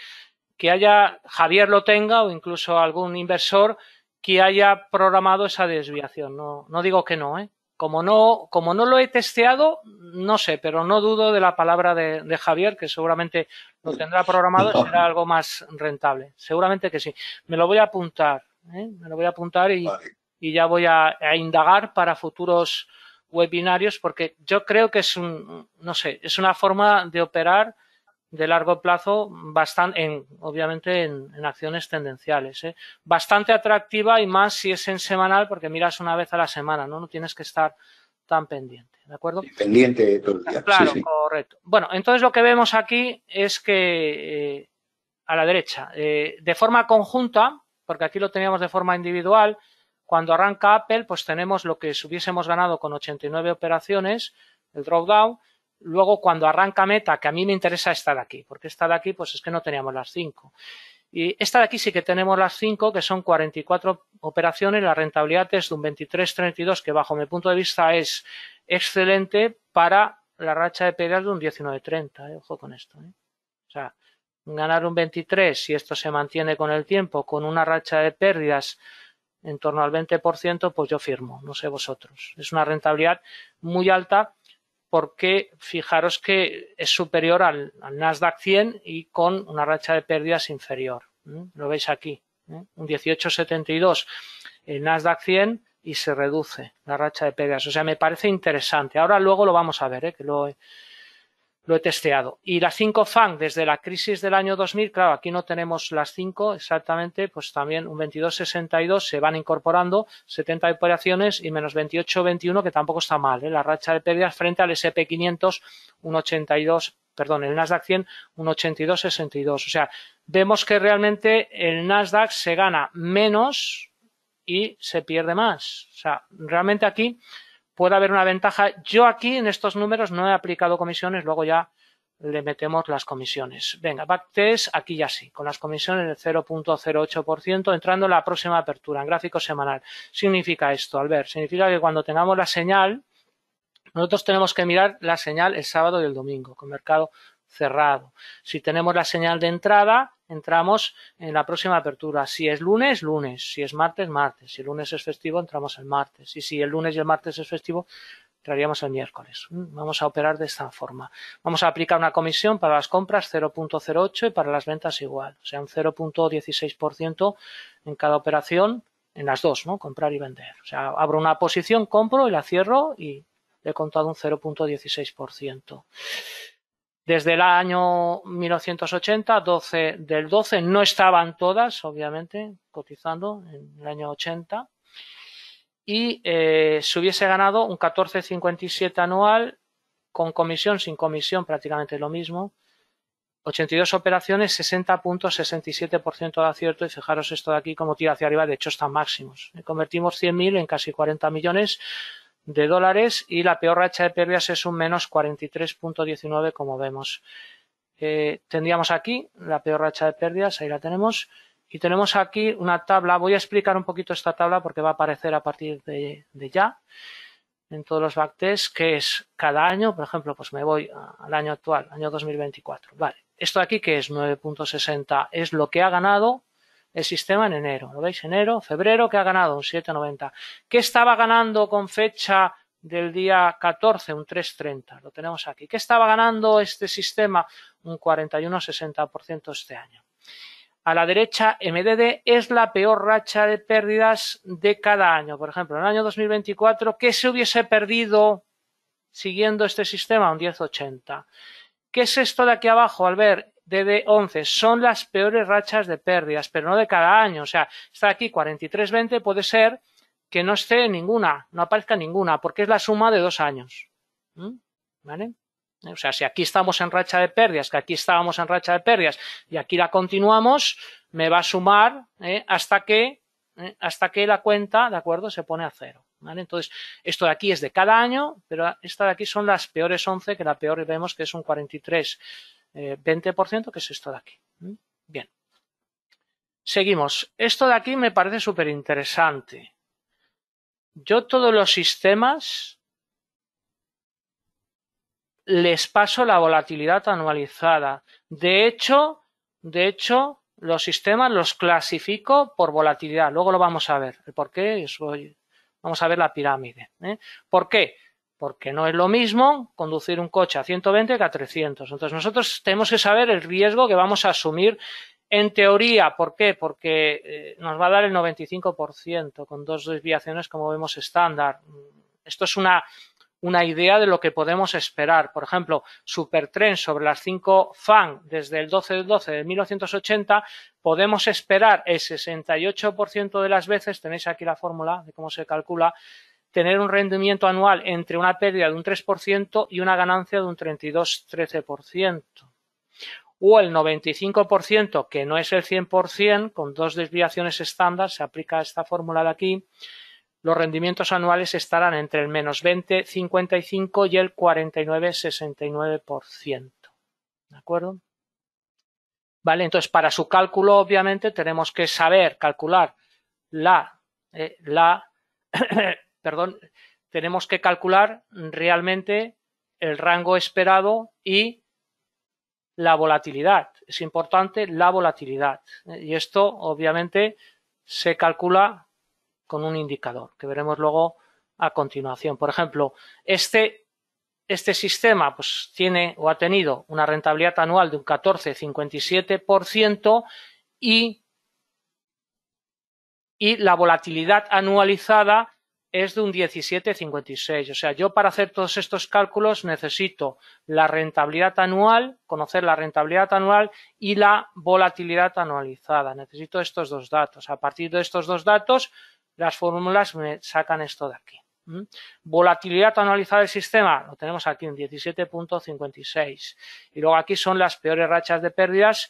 que haya Javier lo tenga o incluso algún inversor que haya programado esa desviación. No, no digo que no, ¿eh? Como no, como no lo he testeado, no sé, pero no dudo de la palabra de, Javier, que seguramente lo tendrá programado y será algo más rentable. Seguramente que sí. Me lo voy a apuntar, ¿eh? me lo voy a apuntar y, ya voy a, a, indagar para futuros webinarios, porque yo creo que es un, no sé, es una forma de operar de largo plazo, bastante, en, obviamente en, acciones tendenciales. ¿eh? Bastante atractiva y más si es en semanal, porque miras una vez a la semana, ¿no? No tienes que estar tan pendiente, ¿de acuerdo? Pendiente todo el día. Claro, correcto. Bueno, entonces lo que vemos aquí es que eh, a la derecha, eh, de forma conjunta, porque aquí lo teníamos de forma individual, cuando arranca Apple, pues tenemos lo que hubiésemos ganado con 89 operaciones, el drop-down, Luego, cuando arranca meta, que a mí me interesa estar aquí, porque esta de aquí, pues es que no teníamos las cinco. Y esta de aquí sí que tenemos las cinco, que son 44 operaciones. La rentabilidad es de un 23, 32, que bajo mi punto de vista es excelente para la racha de pérdidas de un 19, 30. Eh, ojo con esto. ¿eh? O sea, ganar un 23, si esto se mantiene con el tiempo, con una racha de pérdidas en torno al 20%, pues yo firmo, no sé vosotros. Es una rentabilidad muy alta porque fijaros que es superior al, Nasdaq 100 y con una racha de pérdidas inferior. Lo veis aquí, setenta un 18,72 el Nasdaq 100 y se reduce la racha de pérdidas. O sea, me parece interesante. Ahora luego lo vamos a ver, ¿eh? que lo he testeado. Y las 5 FANG desde la crisis del año 2000, claro, aquí no tenemos las 5 exactamente, pues también un 22.62 se van incorporando, 70 operaciones y menos 28.21, que tampoco está mal, ¿eh? la racha de pérdidas frente al SP500, un 82, perdón, el Nasdaq 100, un 82.62. O sea, vemos que realmente el Nasdaq se gana menos y se pierde más. O sea, realmente aquí puede haber una ventaja. Yo aquí en estos números no he aplicado comisiones, luego ya le metemos las comisiones. Venga, backtest aquí ya sí, con las comisiones del 0.08%, entrando en la próxima apertura en gráfico semanal. Significa esto, al ver, significa que cuando tengamos la señal, nosotros tenemos que mirar la señal el sábado y el domingo, con mercado cerrado. Si tenemos la señal de entrada, entramos en la próxima apertura. Si es lunes, lunes. Si es martes, martes. Si el lunes es festivo, entramos el martes. Y si el lunes y el martes es festivo, entraríamos el miércoles. Mm, vamos a operar de esta forma. Vamos a aplicar una comisión para las compras 0.08 y para las ventas igual. O sea, un 0.16% en cada operación, en las dos, ¿no? Comprar y vender. O sea, abro una posición, compro y la cierro y le he contado un 0.16% desde el año 1980, 12 del 12, no estaban todas, obviamente, cotizando en el año 80. Y eh, se hubiese ganado un 14,57 anual, con comisión, sin comisión, prácticamente lo mismo. 82 operaciones, 60.67% de acierto y fijaros esto de aquí como tira hacia arriba, de hecho están máximos. Convertimos 100.000 en casi 40 millones, de dólares y la peor racha de pérdidas es un menos 43.19 como vemos. Eh, tendríamos aquí la peor racha de pérdidas, ahí la tenemos. Y tenemos aquí una tabla, voy a explicar un poquito esta tabla porque va a aparecer a partir de, ya en todos los backtests, que es cada año, por ejemplo, pues me voy al año actual, año 2024. Vale, esto de aquí que es 9.60 es lo que ha ganado el sistema en enero. ¿Lo veis? Enero, febrero, que ha ganado un 7,90. ¿Qué estaba ganando con fecha del día 14? Un 3,30. Lo tenemos aquí. ¿Qué estaba ganando este sistema? Un 41,60% este año. A la derecha, MDD es la peor racha de pérdidas de cada año. Por ejemplo, en el año 2024, ¿qué se hubiese perdido siguiendo este sistema? Un 10,80. ¿Qué es esto de aquí abajo, al ver de 11. Son las peores rachas de pérdidas, pero no de cada año. O sea, está aquí 43.20, puede ser que no esté ninguna, no aparezca ninguna, porque es la suma de dos años. ¿Mm? ¿Vale? O sea, si aquí estamos en racha de pérdidas, que aquí estábamos en racha de pérdidas y aquí la continuamos, me va a sumar ¿eh? hasta que ¿eh? hasta que la cuenta, ¿de acuerdo?, se pone a cero. ¿vale? Entonces, esto de aquí es de cada año, pero esta de aquí son las peores 11, que la peor vemos que es un 43. 20%, eh, que es esto de aquí. ¿Mm? Bien. Seguimos. Esto de aquí me parece súper interesante. Yo todos los sistemas les paso la volatilidad anualizada. De hecho, de hecho, los sistemas los clasifico por volatilidad. Luego lo vamos a ver. ¿El por qué? Vamos a ver la pirámide. ¿eh? ¿Por qué? porque no es lo mismo conducir un coche a 120 que a 300. Entonces nosotros tenemos que saber el riesgo que vamos a asumir en teoría. ¿Por qué? Porque eh, nos va a dar el 95% con dos desviaciones como vemos estándar. Esto es una, una idea de lo que podemos esperar. Por ejemplo, Supertren sobre las 5 FAN desde el 12 de 12 de 1980, podemos esperar el 68% de las veces, tenéis aquí la fórmula de cómo se calcula, tener un rendimiento anual entre una pérdida de un 3% y una ganancia de un 32-13%. O el 95%, que no es el 100%, con dos desviaciones estándar, se aplica esta fórmula de aquí, los rendimientos anuales estarán entre el menos 20-55% y el 49-69%. ¿De acuerdo? ¿Vale? Entonces, para su cálculo, obviamente, tenemos que saber calcular la, eh, la perdón, tenemos que calcular realmente el rango esperado y la volatilidad. Es importante la volatilidad. Y esto, obviamente, se calcula con un indicador que veremos luego a continuación. Por ejemplo, este, este sistema pues, tiene o ha tenido una rentabilidad anual de un 14,57% y, y la volatilidad anualizada es de un 17,56. O sea, yo para hacer todos estos cálculos necesito la rentabilidad anual, conocer la rentabilidad anual y la volatilidad anualizada. Necesito estos dos datos. A partir de estos dos datos, las fórmulas me sacan esto de aquí. ¿Mm? Volatilidad anualizada del sistema, lo tenemos aquí en 17.56. Y luego aquí son las peores rachas de pérdidas.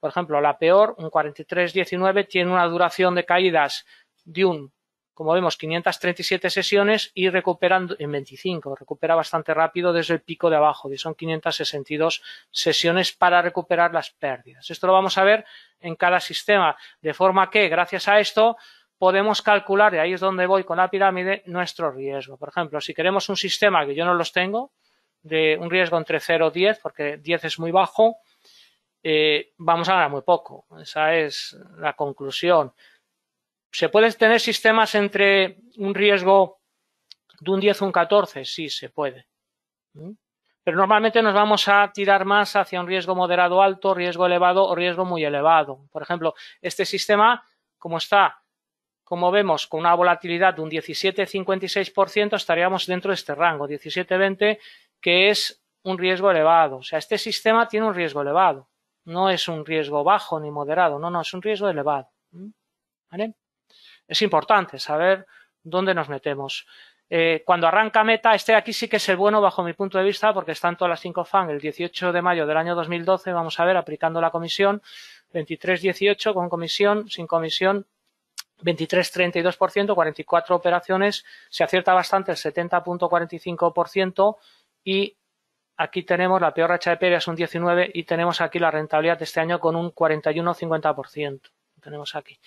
Por ejemplo, la peor, un 43.19, tiene una duración de caídas de un como vemos, 537 sesiones y recuperando en 25, recupera bastante rápido desde el pico de abajo, y son 562 sesiones para recuperar las pérdidas. Esto lo vamos a ver en cada sistema, de forma que gracias a esto podemos calcular, y ahí es donde voy con la pirámide, nuestro riesgo. Por ejemplo, si queremos un sistema que yo no los tengo, de un riesgo entre 0 y 10, porque 10 es muy bajo, eh, vamos a ganar muy poco. Esa es la conclusión. ¿Se pueden tener sistemas entre un riesgo de un 10 o un 14? Sí, se puede. ¿Mm? Pero normalmente nos vamos a tirar más hacia un riesgo moderado alto, riesgo elevado o riesgo muy elevado. Por ejemplo, este sistema, como está, como vemos, con una volatilidad de un 17 17-56%, estaríamos dentro de este rango, 17 20 que es un riesgo elevado. O sea, este sistema tiene un riesgo elevado. No es un riesgo bajo ni moderado, no, no, es un riesgo elevado. ¿Mm? ¿Vale? es importante saber dónde nos metemos. Eh, cuando arranca Meta, este aquí sí que es el bueno bajo mi punto de vista porque están todas las cinco fan el 18 de mayo del año 2012, vamos a ver, aplicando la comisión, 23.18 con comisión, sin comisión, 23.32%, 44 operaciones, se acierta bastante el 70.45% y aquí tenemos la peor racha de pérdidas un 19 y tenemos aquí la rentabilidad de este año con un 41.50%. Tenemos aquí.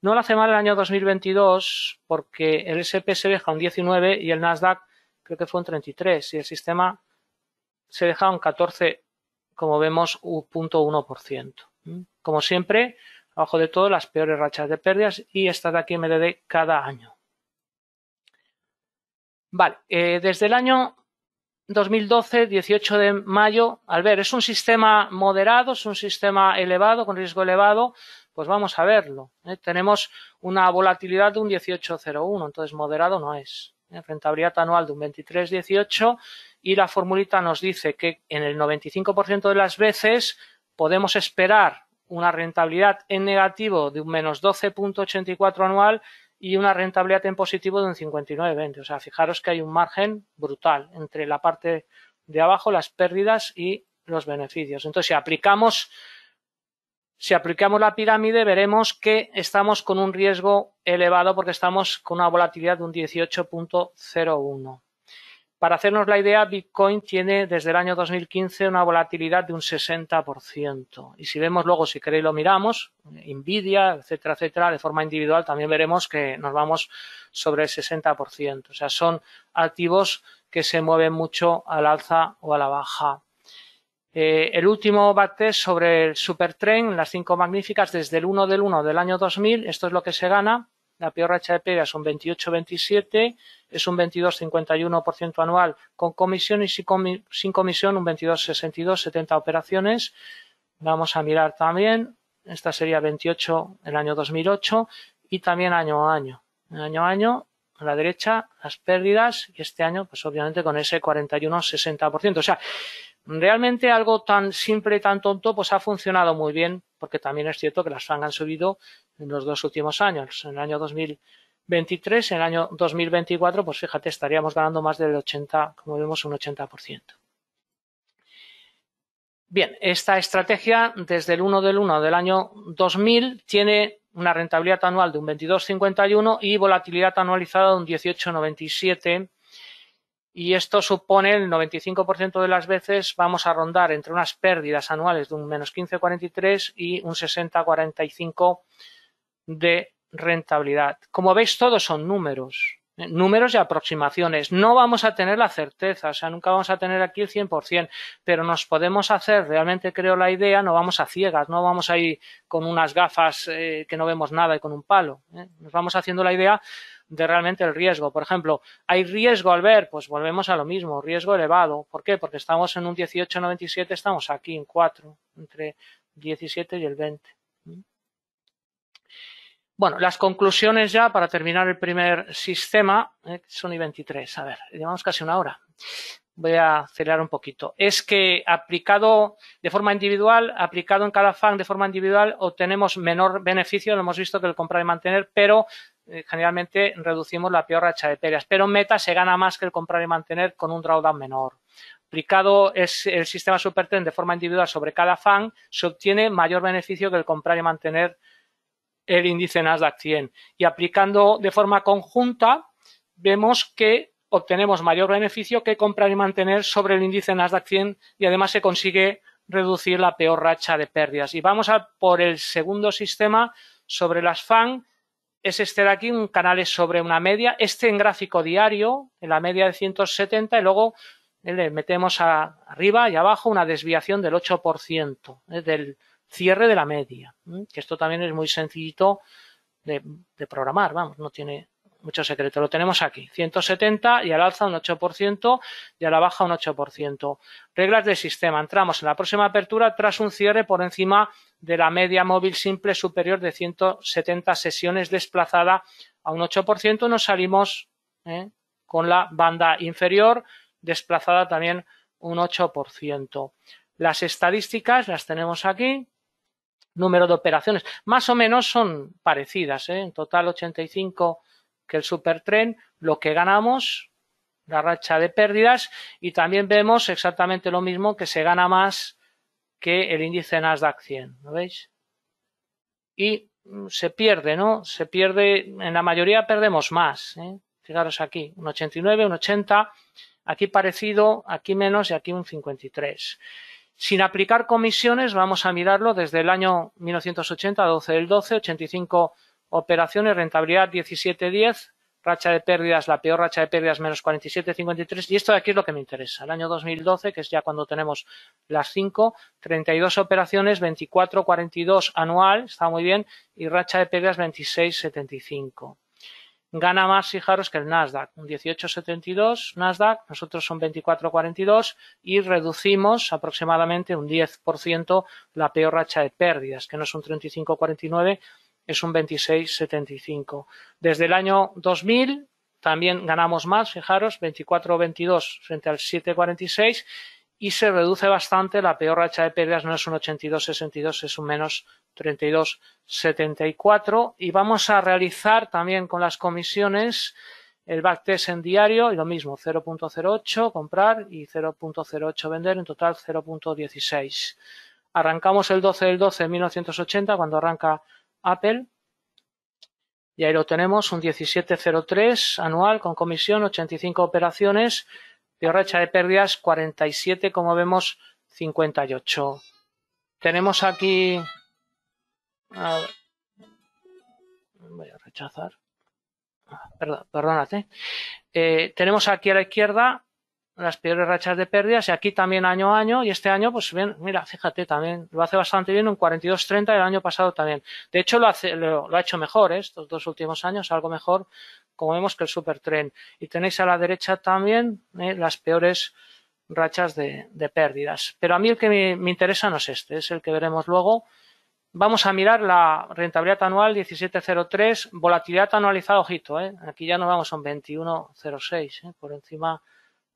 No lo hace mal el año 2022 porque el S&P se deja un 19 y el Nasdaq creo que fue un 33 y el sistema se deja un 14, como vemos, un ciento ¿Mm? Como siempre, abajo de todo las peores rachas de pérdidas y esta de aquí me dé cada año. Vale, eh, desde el año 2012, 18 de mayo, al ver, es un sistema moderado, es un sistema elevado, con riesgo elevado, pues vamos a verlo. ¿eh? Tenemos una volatilidad de un 18,01, entonces moderado no es. ¿eh? Rentabilidad anual de un 23,18 y la formulita nos dice que en el 95% de las veces podemos esperar una rentabilidad en negativo de un menos 12.84 anual y una rentabilidad en positivo de un 59.20. O sea, fijaros que hay un margen brutal entre la parte de abajo, las pérdidas y los beneficios. Entonces, si aplicamos si aplicamos la pirámide, veremos que estamos con un riesgo elevado porque estamos con una volatilidad de un 18.01. Para hacernos la idea, Bitcoin tiene desde el año 2015 una volatilidad de un 60%. Y si vemos luego, si queréis lo miramos, Nvidia, etcétera, etcétera, de forma individual también veremos que nos vamos sobre el 60%. O sea, son activos que se mueven mucho al alza o a la baja. Eh, el último bate sobre el supertren, las cinco magníficas, desde el 1 del 1 del año 2000, esto es lo que se gana. La peor racha de pérdida es un 28-27, es un 22-51% anual con comisión y sin, comisión un 22-62, 70 operaciones. Vamos a mirar también, esta sería 28 el año 2008 y también año a año. Año a año, a la derecha, las pérdidas y este año, pues obviamente con ese 41-60%. O sea, realmente algo tan simple, y tan tonto, pues ha funcionado muy bien, porque también es cierto que las FANG han subido en los dos últimos años. En el año 2023, en el año 2024, pues fíjate, estaríamos ganando más del 80, como vemos, un 80%. Bien, esta estrategia desde el 1 del 1 del año 2000 tiene una rentabilidad anual de un 22,51 y volatilidad anualizada de un 18,97 y esto supone el 95% de las veces vamos a rondar entre unas pérdidas anuales de un menos 15,43 y un 60,45 de rentabilidad. Como veis, todos son números, ¿eh? números y aproximaciones. No vamos a tener la certeza, o sea, nunca vamos a tener aquí el 100%, pero nos podemos hacer, realmente creo la idea, no vamos a ciegas, no vamos a ir con unas gafas eh, que no vemos nada y con un palo. ¿eh? Nos vamos haciendo la idea de realmente el riesgo. Por ejemplo, ¿hay riesgo al ver? Pues volvemos a lo mismo, riesgo elevado. ¿Por qué? Porque estamos en un 18,97, estamos aquí en 4, entre 17 y el 20. Bueno, las conclusiones ya para terminar el primer sistema, eh, son y 23, a ver, llevamos casi una hora. Voy a acelerar un poquito. Es que aplicado de forma individual, aplicado en cada fan de forma individual, obtenemos menor beneficio, lo hemos visto que el comprar y mantener, pero eh, generalmente reducimos la peor racha de pérdidas, pero en meta se gana más que el comprar y mantener con un drawdown menor. Aplicado el sistema Supertrend de forma individual sobre cada fan, se obtiene mayor beneficio que el comprar y mantener el índice Nasdaq 100. Y aplicando de forma conjunta, vemos que obtenemos mayor beneficio que comprar y mantener sobre el índice Nasdaq 100 y además se consigue reducir la peor racha de pérdidas. Y vamos a por el segundo sistema sobre las FAN es este de aquí, un canal es sobre una media, este en gráfico diario, en la media de 170, y luego eh, le metemos arriba y abajo una desviación del 8%, eh, del cierre de la media, que esto también es muy sencillito de programar, vamos, no tiene mucho secreto. Lo tenemos aquí, 170 y al alza un 8% y a la baja un 8%. Reglas del sistema. Entramos en la próxima apertura tras un cierre por encima de la media móvil simple superior de 170 sesiones desplazada a un 8%. Nos salimos ¿eh? con la banda inferior desplazada también un 8%. Las estadísticas las tenemos aquí número de operaciones. Más o menos son parecidas, ¿eh? en total 85 que el supertren, lo que ganamos, la racha de pérdidas, y también vemos exactamente lo mismo que se gana más que el índice Nasdaq 100, ¿lo veis? Y mm, se pierde, ¿no? Se pierde, en la mayoría perdemos más, ¿eh? Fijaros aquí, un 89, un 80, aquí parecido, aquí menos y aquí un 53. Sin aplicar comisiones, vamos a mirarlo desde el año 1980, 12 del 12, 85 Operaciones, rentabilidad 17.10, racha de pérdidas, la peor racha de pérdidas, menos 47,53. Y esto de aquí es lo que me interesa. El año 2012, que es ya cuando tenemos las 5, 32 operaciones, 24,42 anual, está muy bien, y racha de pérdidas 26,75. Gana más, fijaros, que el Nasdaq, un 18,72 Nasdaq, nosotros son 24,42 y reducimos aproximadamente un 10% la peor racha de pérdidas, que no es un 35,49 es un 26,75. Desde el año 2000 también ganamos más, fijaros, 24,22 frente al 7,46 y se reduce bastante. La peor racha de pérdidas no es un 82,62, es un menos 32,74. Y vamos a realizar también con las comisiones el backtest en diario y lo mismo, 0.08 comprar y 0.08 vender, en total 0.16. Arrancamos el 12 del 12 de 1980 cuando arranca Apple. Y ahí lo tenemos, un 1703 anual con comisión, 85 operaciones, racha de pérdidas 47, como vemos, 58. Tenemos aquí... voy a rechazar. Ah, perdón, perdónate. Eh, tenemos aquí a la izquierda las peores rachas de pérdidas y aquí también año a año y este año pues bien, mira, fíjate también lo hace bastante bien un 42.30 el año pasado también. De hecho lo, hace, lo, ha hecho mejor ¿eh? estos dos últimos años, algo mejor como vemos que el supertren. Y tenéis a la derecha también ¿eh? las peores rachas de, pérdidas. Pero a mí el que me, interesa no es este, es el que veremos luego. Vamos a mirar la rentabilidad anual 1703, volatilidad anualizada, ojito, ¿eh? aquí ya nos vamos a un 2106, ¿eh? por encima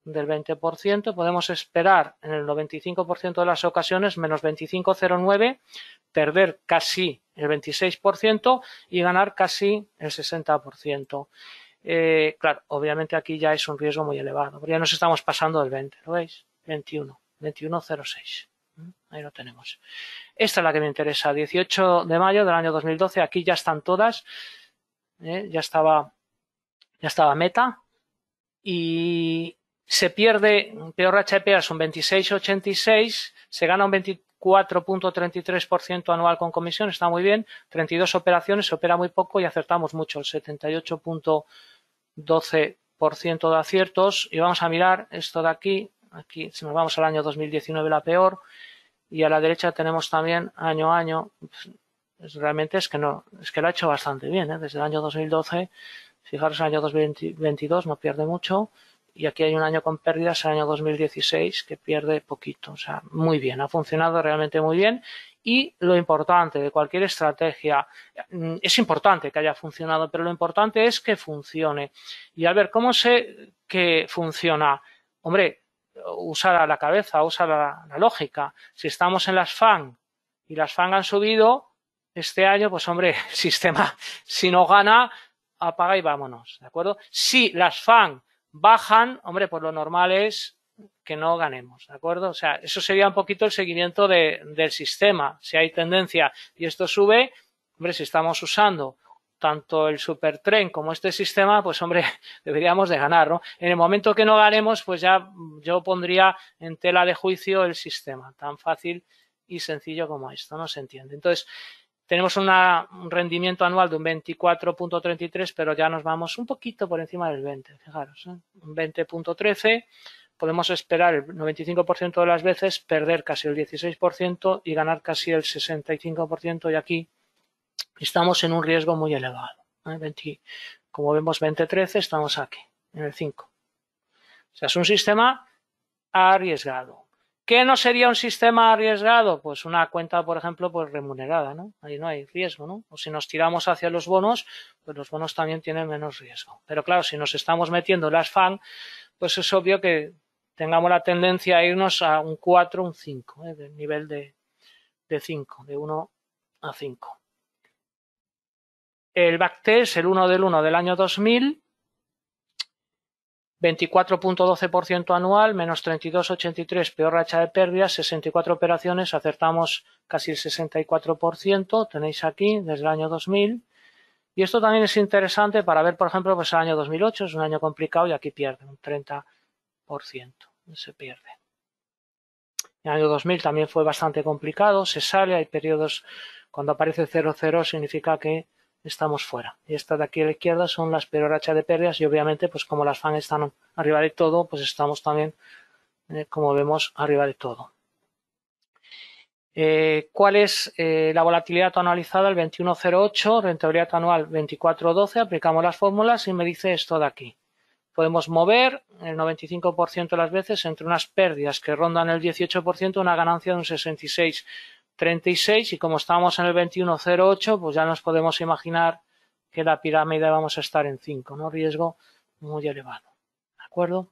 del 20%, podemos esperar en el 95% de las ocasiones menos 25,09, perder casi el 26% y ganar casi el 60%. Eh, claro, obviamente aquí ya es un riesgo muy elevado, porque ya nos estamos pasando del 20, ¿lo veis? 21, 21,06. ¿Mm? Ahí lo tenemos. Esta es la que me interesa, 18 de mayo del año 2012, aquí ya están todas, ¿eh? ya estaba ya estaba Meta y, se pierde peor HPA un 26,86, se gana un 24.33% anual con comisión, está muy bien, 32 operaciones, se opera muy poco y acertamos mucho, el 78.12% de aciertos. Y vamos a mirar esto de aquí, aquí si nos vamos al año 2019 la peor, y a la derecha tenemos también año a año, pues, realmente es que no, es que lo ha hecho bastante bien, ¿eh? desde el año 2012, fijaros el año 2022 no pierde mucho, y aquí hay un año con pérdidas, el año 2016, que pierde poquito. O sea, muy bien, ha funcionado realmente muy bien. Y lo importante de cualquier estrategia, mm, es importante que haya funcionado, pero lo importante es que funcione. Y a ver, ¿cómo sé que funciona? Hombre, usa la cabeza, usa la, lógica. Si estamos en las FAN y las FAN han subido este año, pues hombre, el sistema, si no gana, apaga y vámonos, ¿de acuerdo? Si las FAN bajan, hombre, por lo normal es que no ganemos, ¿de acuerdo? O sea, eso sería un poquito el seguimiento de, del sistema. Si hay tendencia y esto sube, hombre, si estamos usando tanto el supertren como este sistema, pues hombre, deberíamos de ganar, ¿no? En el momento que no ganemos, pues ya yo pondría en tela de juicio el sistema, tan fácil y sencillo como esto, no se entiende. Entonces, tenemos una, un rendimiento anual de un 24.33, pero ya nos vamos un poquito por encima del 20, fijaros, ¿eh? un 20.13 podemos esperar el 95% de las veces perder casi el 16% y ganar casi el 65% y aquí estamos en un riesgo muy elevado. ¿eh? como vemos 20.13, estamos aquí, en el 5. O sea, es un sistema arriesgado. ¿Qué no sería un sistema arriesgado? Pues una cuenta, por ejemplo, pues remunerada, ¿no? Ahí no hay riesgo, ¿no? O si nos tiramos hacia los bonos, pues los bonos también tienen menos riesgo. Pero claro, si nos estamos metiendo en las FAN, pues es obvio que tengamos la tendencia a irnos a un 4, un 5, ¿eh? del nivel de, de 5, de 1 a 5. El backtest, el 1 del 1 del año 2000, 24.12% anual, menos 32.83, peor racha de pérdidas, 64 operaciones, acertamos casi el 64%, tenéis aquí desde el año 2000. Y esto también es interesante para ver, por ejemplo, pues el año 2008 es un año complicado y aquí pierde un 30%, se pierde. El año 2000 también fue bastante complicado, se sale, hay periodos, cuando aparece 00 significa que estamos fuera. Y estas de aquí a la izquierda son las peor de pérdidas y obviamente pues como las FAN están arriba de todo, pues estamos también, eh, como vemos, arriba de todo. Eh, ¿Cuál es eh, la volatilidad anualizada? El 21.08, rentabilidad anual 24.12, aplicamos las fórmulas y me dice esto de aquí. Podemos mover el 95% de las veces entre unas pérdidas que rondan el 18% una ganancia de un 66% y como estamos en el 2108, pues ya nos podemos imaginar que la pirámide vamos a estar en 5, ¿no? Riesgo muy elevado, ¿de acuerdo?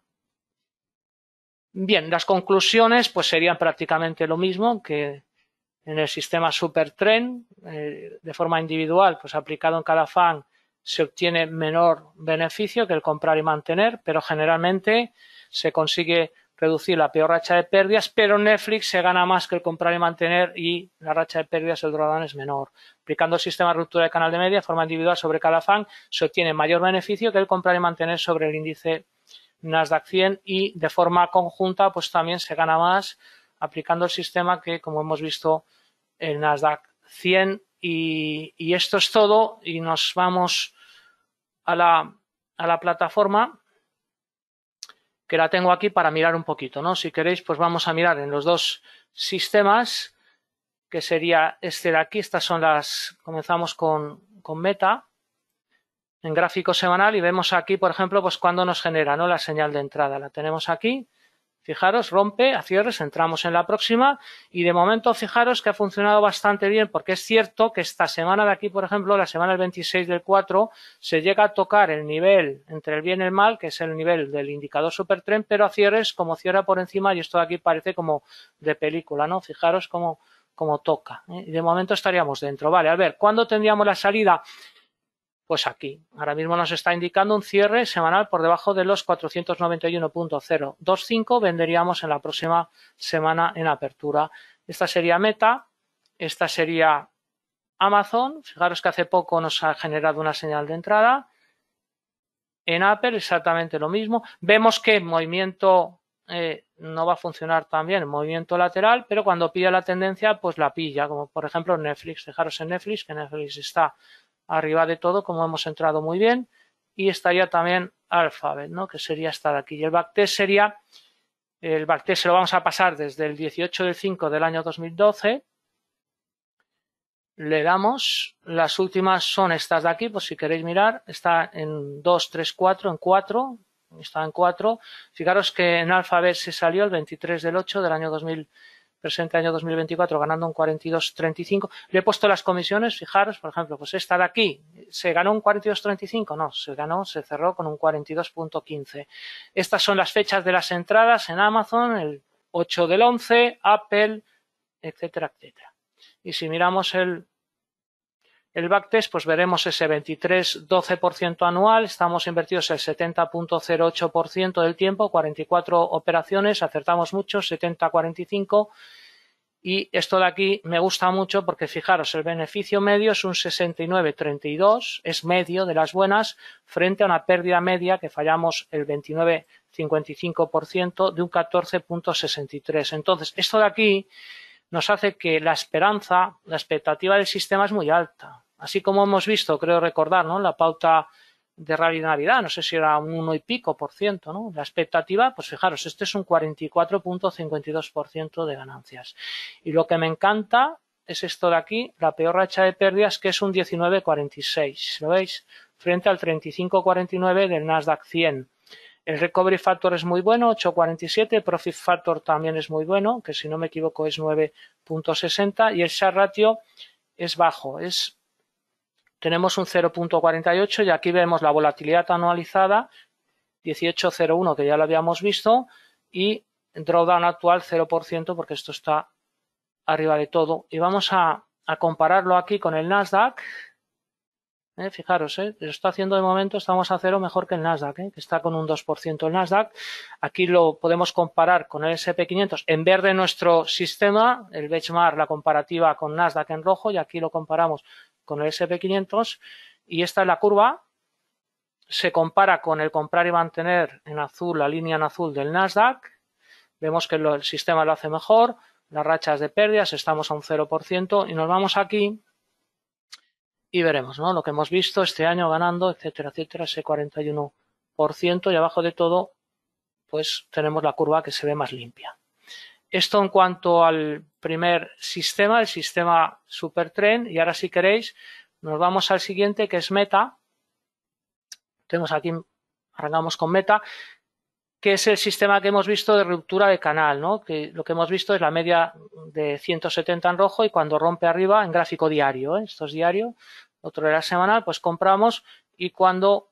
Bien, las conclusiones pues serían prácticamente lo mismo que en el sistema supertren, eh, de forma individual, pues aplicado en cada fan se obtiene menor beneficio que el comprar y mantener, pero generalmente se consigue reducir la peor racha de pérdidas, pero Netflix se gana más que el comprar y mantener y la racha de pérdidas del drawdown es menor. Aplicando el sistema de ruptura de canal de media de forma individual sobre cada fan, se obtiene mayor beneficio que el comprar y mantener sobre el índice Nasdaq 100 y de forma conjunta pues también se gana más aplicando el sistema que como hemos visto el Nasdaq 100 y, y esto es todo y nos vamos a la, a la plataforma que la tengo aquí para mirar un poquito, ¿no? Si queréis, pues vamos a mirar en los dos sistemas, que sería este de aquí, estas son las, comenzamos con, meta, en gráfico semanal y vemos aquí, por ejemplo, pues cuando nos genera, ¿no? La señal de entrada, la tenemos aquí, Fijaros, rompe a cierres, entramos en la próxima y de momento fijaros que ha funcionado bastante bien porque es cierto que esta semana de aquí, por ejemplo, la semana del 26 del 4, se llega a tocar el nivel entre el bien y el mal, que es el nivel del indicador supertren, pero a cierres como cierra por encima y esto de aquí parece como de película, ¿no? Fijaros cómo, toca. ¿eh? Y de momento estaríamos dentro. Vale, a ver, ¿cuándo tendríamos la salida? Pues aquí, ahora mismo nos está indicando un cierre semanal por debajo de los 491.025. Venderíamos en la próxima semana en apertura. Esta sería Meta, esta sería Amazon. Fijaros que hace poco nos ha generado una señal de entrada. En Apple exactamente lo mismo. Vemos que el movimiento eh, no va a funcionar tan bien el movimiento lateral, pero cuando pilla la tendencia, pues la pilla, como por ejemplo Netflix. Fijaros en Netflix, que Netflix está arriba de todo, como hemos entrado muy bien, y estaría también Alphabet, ¿no? que sería esta de aquí. Y el backtest sería, el backtest se lo vamos a pasar desde el 18 del 5 del año 2012, le damos, las últimas son estas de aquí, pues si queréis mirar, está en 2, 3, 4, en 4, está en 4. Fijaros que en Alphabet se salió el 23 del 8 del año 2012, presente año 2024 ganando un 42.35. Le he puesto las comisiones, fijaros, por ejemplo, pues esta de aquí, ¿se ganó un 42.35? No, se ganó, se cerró con un 42.15. Estas son las fechas de las entradas en Amazon, el 8 del 11, Apple, etcétera, etcétera. Y si miramos el el backtest, pues veremos ese 23,12% anual, estamos invertidos el 70.08% del tiempo, 44 operaciones, acertamos mucho, 70-45%. Y esto de aquí me gusta mucho porque fijaros, el beneficio medio es un 69,32, es medio de las buenas, frente a una pérdida media que fallamos el 29,55% de un 14,63. Entonces, esto de aquí nos hace que la esperanza, la expectativa del sistema es muy alta. Así como hemos visto, creo recordar, ¿no? La pauta de realidad, no sé si era un uno y pico por ciento, ¿no? La expectativa, pues fijaros, este es un 44.52% de ganancias. Y lo que me encanta es esto de aquí, la peor racha de pérdidas, que es un 19.46, ¿lo veis? Frente al 35.49 del Nasdaq 100. El recovery factor es muy bueno, 8.47, profit factor también es muy bueno, que si no me equivoco es 9.60 y el share ratio es bajo, es tenemos un 0.48 y aquí vemos la volatilidad anualizada 18.01 que ya lo habíamos visto y drawdown actual 0% porque esto está arriba de todo y vamos a compararlo aquí con el Nasdaq ¿eh? Fijaros, lo ¿eh? está haciendo de momento, estamos a cero mejor que el Nasdaq, ¿eh? que está con un 2% el Nasdaq. Aquí lo podemos comparar con el SP500 en verde nuestro sistema, el benchmark, la comparativa con Nasdaq en rojo, y aquí lo comparamos con el SP500. Y esta es la curva, se compara con el comprar y mantener en azul, la línea en azul del Nasdaq. Vemos que el sistema lo hace mejor, las rachas de pérdidas, estamos a un 0%, y nos vamos aquí y veremos, ¿no? Lo que hemos visto este año ganando, etcétera, etcétera, ese 41% y abajo de todo, pues tenemos la curva que se ve más limpia. Esto en cuanto al primer sistema, el sistema Supertrend, y ahora si queréis, nos vamos al siguiente que es Meta. Tenemos aquí, arrancamos con Meta, que es el sistema que hemos visto de ruptura de canal, ¿no? que lo que hemos visto es la media de 170 en rojo y cuando rompe arriba en gráfico diario, ¿eh? esto es diario, otro era semanal, pues compramos y cuando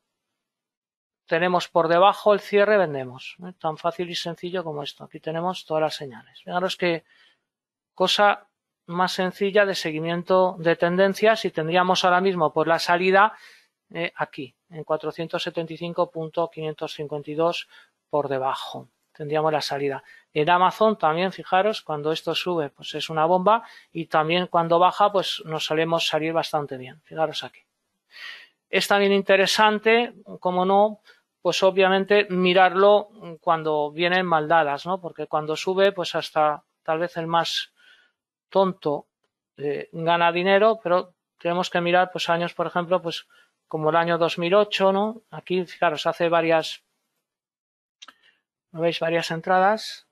tenemos por debajo el cierre vendemos, ¿eh? tan fácil y sencillo como esto, aquí tenemos todas las señales. Fijaros que cosa más sencilla de seguimiento de tendencias y tendríamos ahora mismo por la salida eh, aquí en 475.552 por debajo. Tendríamos la salida. En Amazon también, fijaros, cuando esto sube, pues es una bomba y también cuando baja, pues nos solemos salir bastante bien. Fijaros aquí. Es también interesante, como no, pues obviamente mirarlo cuando vienen maldadas, ¿no? Porque cuando sube, pues hasta tal vez el más tonto eh, gana dinero, pero tenemos que mirar, pues años, por ejemplo, pues como el año 2008, ¿no? Aquí, fijaros, hace varias veis varias entradas?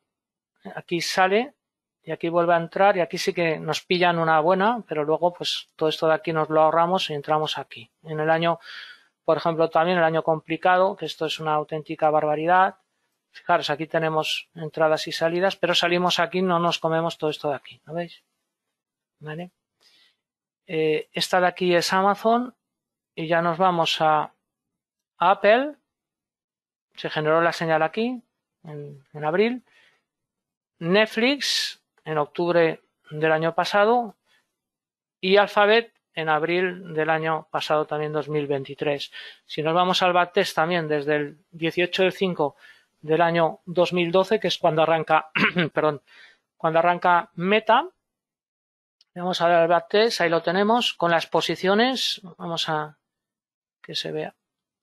Aquí sale y aquí vuelve a entrar y aquí sí que nos pillan una buena, pero luego pues todo esto de aquí nos lo ahorramos y entramos aquí. En el año, por ejemplo, también el año complicado, que esto es una auténtica barbaridad. Fijaros, aquí tenemos entradas y salidas, pero salimos aquí, no nos comemos todo esto de aquí, veis? ¿Vale? Eh, esta de aquí es Amazon y ya nos vamos a Apple. Se generó la señal aquí, en, abril, Netflix en octubre del año pasado y Alphabet en abril del año pasado también 2023. Si nos vamos al backtest también desde el 18 del 5 del año 2012, que es cuando arranca, perdón, cuando arranca Meta, vamos a ver el backtest, ahí lo tenemos, con las posiciones, vamos a que se vea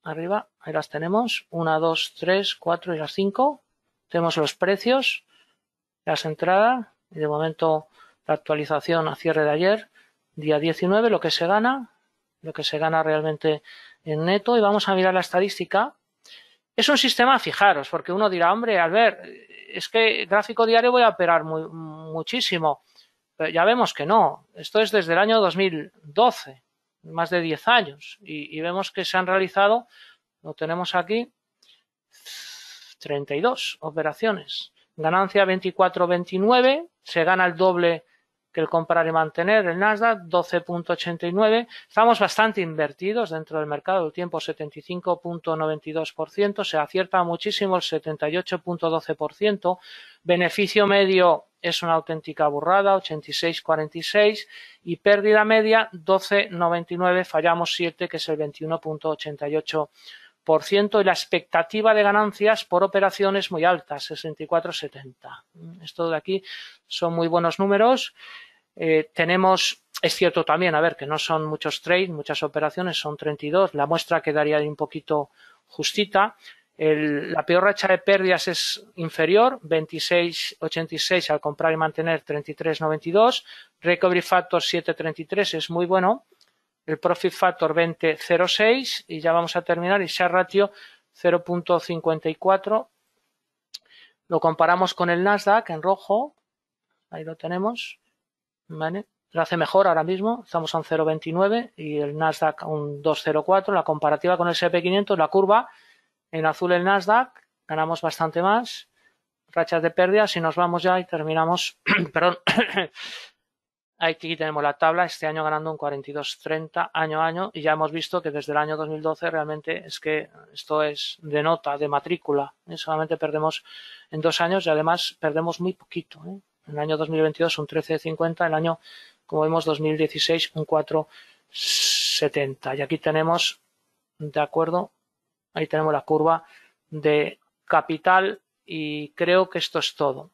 arriba, ahí las tenemos, 1, 2, 3, 4 y las 5. Tenemos los precios, las entradas, y de momento la actualización a cierre de ayer, día 19, lo que se gana, lo que se gana realmente en neto, y vamos a mirar la estadística. Es un sistema, fijaros, porque uno dirá, hombre, al ver, es que gráfico diario voy a operar muchísimo. Pero ya vemos que no. Esto es desde el año 2012, más de 10 años. Y, y vemos que se han realizado, lo tenemos aquí, 32 operaciones. Ganancia 24,29, se gana el doble que el comprar y mantener, el Nasdaq 12.89. Estamos bastante invertidos dentro del mercado, del tiempo 75.92%, se acierta muchísimo el 78.12%, beneficio medio es una auténtica burrada, 86.46 y pérdida media 12.99, fallamos 7, que es el 21.88% y la expectativa de ganancias por operaciones muy alta, 64,70. Esto de aquí son muy buenos números. Eh, tenemos, es cierto también, a ver, que no son muchos trades, muchas operaciones, son 32. La muestra quedaría un poquito justita. la peor racha de pérdidas es inferior, 26,86 al comprar y mantener, 33,92. Recovery factor 7,33 es muy bueno el Profit Factor 20.06 y ya vamos a terminar y Share Ratio 0.54. Lo comparamos con el Nasdaq en rojo, ahí lo tenemos, Lo hace mejor ahora mismo, estamos a un 0.29 y el Nasdaq a un 2.04. La comparativa con el SP500, la curva, en azul el Nasdaq, ganamos bastante más, rachas de pérdida, si nos vamos ya y terminamos, perdón, Aquí tenemos la tabla, este año ganando un 42-30 año a año y ya hemos visto que desde el año 2012 realmente es que esto es de nota, de matrícula. ¿eh? Solamente perdemos en dos años y además perdemos muy poquito. ¿eh? En el año 2022 un 13-50, el año, como vemos, 2016 un 4-70. Y aquí tenemos, de acuerdo, ahí tenemos la curva de capital y creo que esto es todo.